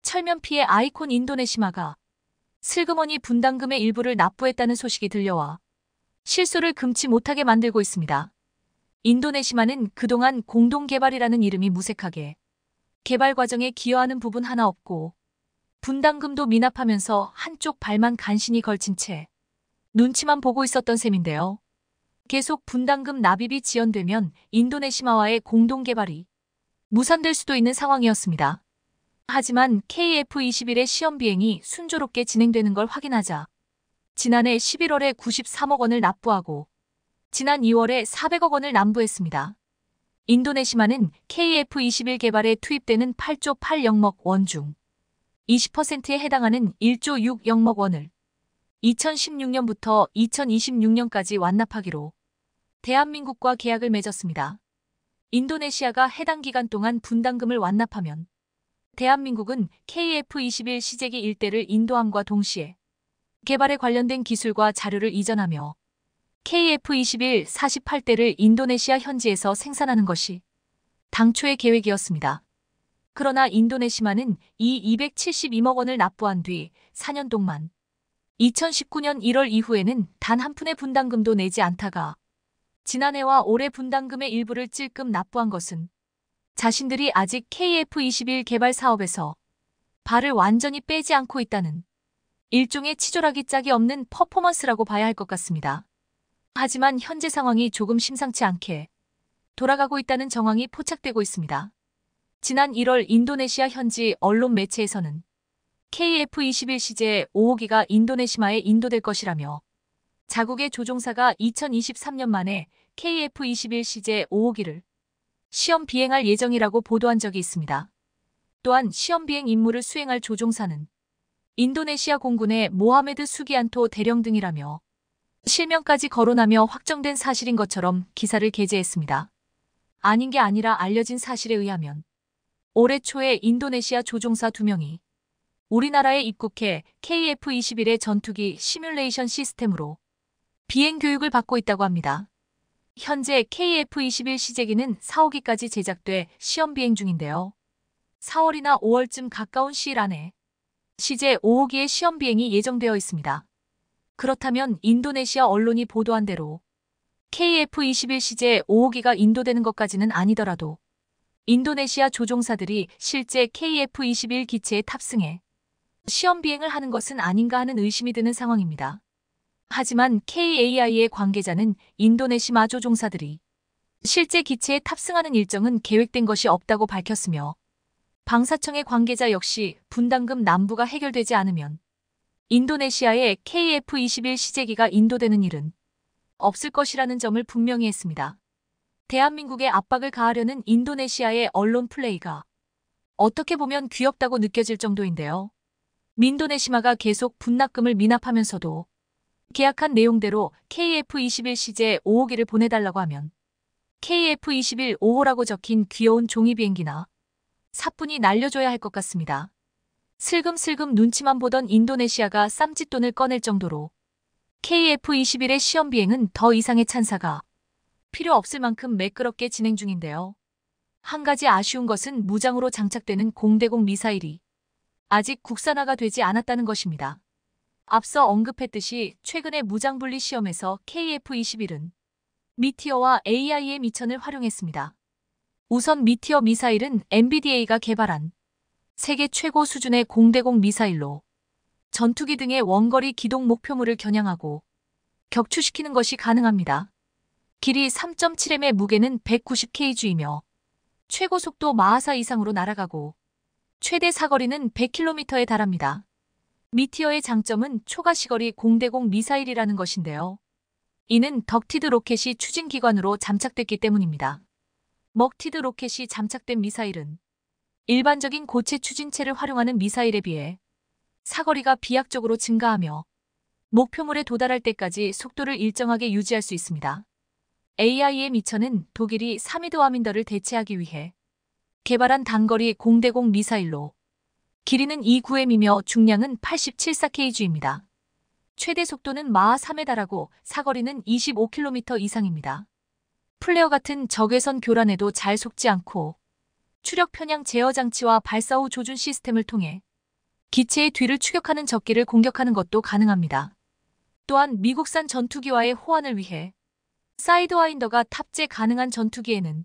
철면 피해 아이콘 인도네시마가 슬그머니 분담금의 일부를 납부했다는 소식이 들려와 실수를 금치 못하게 만들고 있습니다. 인도네시아는 그동안 공동개발이라는 이름이 무색하게 개발 과정에 기여하는 부분 하나 없고 분담금도 미납하면서 한쪽 발만 간신히 걸친 채 눈치만 보고 있었던 셈인데요. 계속 분담금 납입이 지연되면 인도네시아와의 공동개발이 무산될 수도 있는 상황이었습니다. 하지만 KF-21의 시험 비행이 순조롭게 진행되는 걸 확인하자 지난해 11월에 93억 원을 납부하고 지난 2월에 400억 원을 납부했습니다. 인도네시아는 KF21 개발에 투입되는 8조 8영억 원중 20%에 해당하는 1조 6영억 원을 2016년부터 2026년까지 완납하기로 대한민국과 계약을 맺었습니다. 인도네시아가 해당 기간 동안 분담금을 완납하면 대한민국은 KF21 시제기 일대를 인도함과 동시에 개발에 관련된 기술과 자료를 이전하며 KF-21 48대를 인도네시아 현지에서 생산하는 것이 당초의 계획이었습니다. 그러나 인도네시아는 이 272억 원을 납부한 뒤 4년 동안 2019년 1월 이후에는 단 한 푼의 분담금도 내지 않다가 지난해와 올해 분담금의 일부를 찔끔 납부한 것은 자신들이 아직 KF-21 개발 사업에서 발을 완전히 빼지 않고 있다는 일종의 치졸하기 짝이 없는 퍼포먼스라고 봐야 할 것 같습니다. 하지만 현재 상황이 조금 심상치 않게 돌아가고 있다는 정황이 포착되고 있습니다. 지난 1월 인도네시아 현지 언론 매체에서는 KF-21 시제 5호기가 인도네시마에 인도될 것이라며 자국의 조종사가 2023년 만에 KF-21 시제 5호기를 시험 비행할 예정이라고 보도한 적이 있습니다. 또한 시험 비행 임무를 수행할 조종사는 인도네시아 공군의 모하메드 수기안토 대령 등이라며 실명까지 거론하며 확정된 사실인 것처럼 기사를 게재했습니다. 아닌 게 아니라 알려진 사실에 의하면 올해 초에 인도네시아 조종사 2명이 우리나라에 입국해 KF-21의 전투기 시뮬레이션 시스템으로 비행 교육을 받고 있다고 합니다. 현재 KF-21 시제기는 4호기까지 제작돼 시험 비행 중인데요. 4월이나 5월쯤 가까운 시일 안에 시제 5호기의 시험 비행이 예정되어 있습니다. 그렇다면 인도네시아 언론이 보도한 대로 KF-21 시제 5호기가 인도되는 것까지는 아니더라도 인도네시아 조종사들이 실제 KF-21 기체에 탑승해 시험 비행을 하는 것은 아닌가 하는 의심이 드는 상황입니다. 하지만 KAI의 관계자는 인도네시마 조종사들이 실제 기체에 탑승하는 일정은 계획된 것이 없다고 밝혔으며 방사청의 관계자 역시 분담금 남부가 해결되지 않으면 인도네시아의 KF-21 시제기가 인도되는 일은 없을 것이라는 점을 분명히 했습니다. 대한민국의 압박을 가하려는 인도네시아의 언론 플레이가 어떻게 보면 귀엽다고 느껴질 정도인데요. 민도네시마가 계속 분납금을 미납하면서도 계약한 내용대로 KF-21 시제 5호기를 보내달라고 하면 KF-21 5호라고 적힌 귀여운 종이비행기나 사뿐히 날려줘야 할 것 같습니다. 슬금슬금 눈치만 보던 인도네시아가 쌈짓돈을 꺼낼 정도로 KF-21의 시험 비행은 더 이상의 찬사가 필요 없을 만큼 매끄럽게 진행 중인데요. 한 가지 아쉬운 것은 무장으로 장착되는 공대공 미사일이 아직 국산화가 되지 않았다는 것입니다. 앞서 언급했듯이 최근의 무장분리 시험에서 KF-21은 미티어와 AI의 미천을 활용했습니다. 우선 미티어 미사일은 NBDA가 개발한 세계 최고 수준의 공대공 미사일로 전투기 등의 원거리 기동 목표물을 겨냥하고 격추시키는 것이 가능합니다. 길이 3.7m의 무게는 190kg이며 최고 속도 마하사 이상으로 날아가고 최대 사거리는 100km에 달합니다. 미티어의 장점은 초과 시거리 공대공 미사일이라는 것인데요. 이는 덕티드 로켓이 추진기관으로 잠착됐기 때문입니다. 먹티드 로켓이 장착된 미사일은 일반적인 고체 추진체를 활용하는 미사일에 비해 사거리가 비약적으로 증가하며 목표물에 도달할 때까지 속도를 일정하게 유지할 수 있습니다. AI의 미처는 독일이 사미드 와민더를 대체하기 위해 개발한 단거리 공대공 미사일로 길이는 2구엠이며 중량은 87사케이주입니다. 최대 속도는 마하 3에 달하고 사거리는 25km 이상입니다. 플레어 같은 적외선 교란에도 잘 속지 않고 추력 편향 제어 장치와 발사 후 조준 시스템을 통해 기체의 뒤를 추격하는 적기를 공격하는 것도 가능합니다. 또한 미국산 전투기와의 호환을 위해 사이드와인더가 탑재 가능한 전투기에는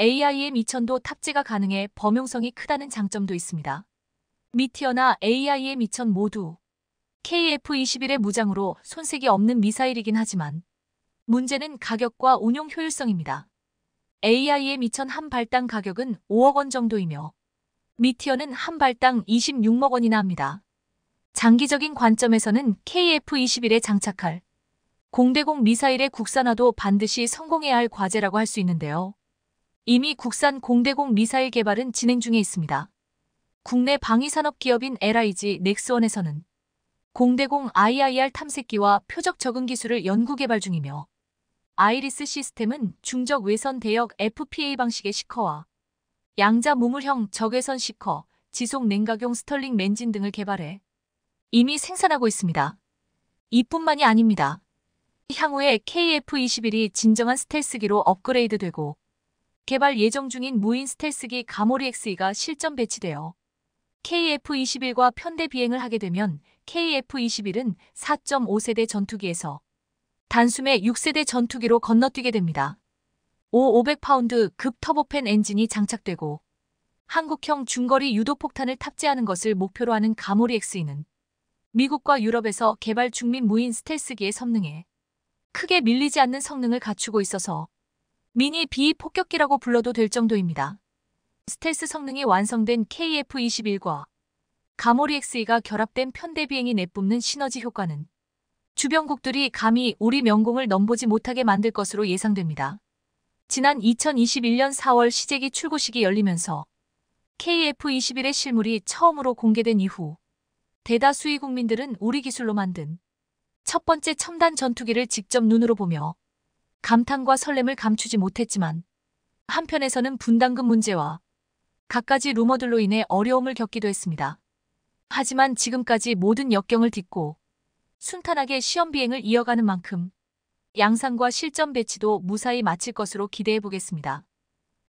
AIM 2000도 탑재가 가능해 범용성이 크다는 장점도 있습니다. 미티어나 AIM 2000 모두 KF-21의 무장으로 손색이 없는 미사일이긴 하지만 문제는 가격과 운용 효율성입니다. AI의 미천 한 발당 가격은 5억 원 정도이며 미티어는 한 발당 26억 원이나 합니다. 장기적인 관점에서는 KF-21에 장착할 공대공 미사일의 국산화도 반드시 성공해야 할 과제라고 할 수 있는데요. 이미 국산 공대공 미사일 개발은 진행 중에 있습니다. 국내 방위산업 기업인 LIG 넥스원에서는 공대공 IIR 탐색기와 표적 적응 기술을 연구 개발 중이며 아이리스 시스템은 중적 외선 대역 FPA 방식의 시커와 양자 무물형 적외선 시커, 지속 냉각용 스털링 렌진 등을 개발해 이미 생산하고 있습니다. 이뿐만이 아닙니다. 향후에 KF-21이 진정한 스텔스기로 업그레이드되고 개발 예정 중인 무인 스텔스기 가모리 X2가 실전 배치되어 KF-21과 편대 비행을 하게 되면 KF-21은 4.5세대 전투기에서 단숨에 6세대 전투기로 건너뛰게 됩니다. O500파운드 급 터보팬 엔진이 장착되고 한국형 중거리 유도폭탄을 탑재하는 것을 목표로 하는 가모리 X는 2 미국과 유럽에서 개발 중민 무인 스텔스기의 성능에 크게 밀리지 않는 성능을 갖추고 있어서 미니 B 폭격기라고 불러도 될 정도입니다. 스텔스 성능이 완성된 KF-21과 가모리 X2가 결합된 편대 비행이 내뿜는 시너지 효과는 주변국들이 감히 우리 명공을 넘보지 못하게 만들 것으로 예상됩니다. 지난 2021년 4월 시제기 출고식이 열리면서 KF-21의 실물이 처음으로 공개된 이후 대다수의 국민들은 우리 기술로 만든 첫 번째 첨단 전투기를 직접 눈으로 보며 감탄과 설렘을 감추지 못했지만 한편에서는 분담금 문제와 갖가지 루머들로 인해 어려움을 겪기도 했습니다. 하지만 지금까지 모든 역경을 딛고 순탄하게 시험 비행을 이어가는 만큼 양상과 실전 배치도 무사히 마칠 것으로 기대해 보겠습니다.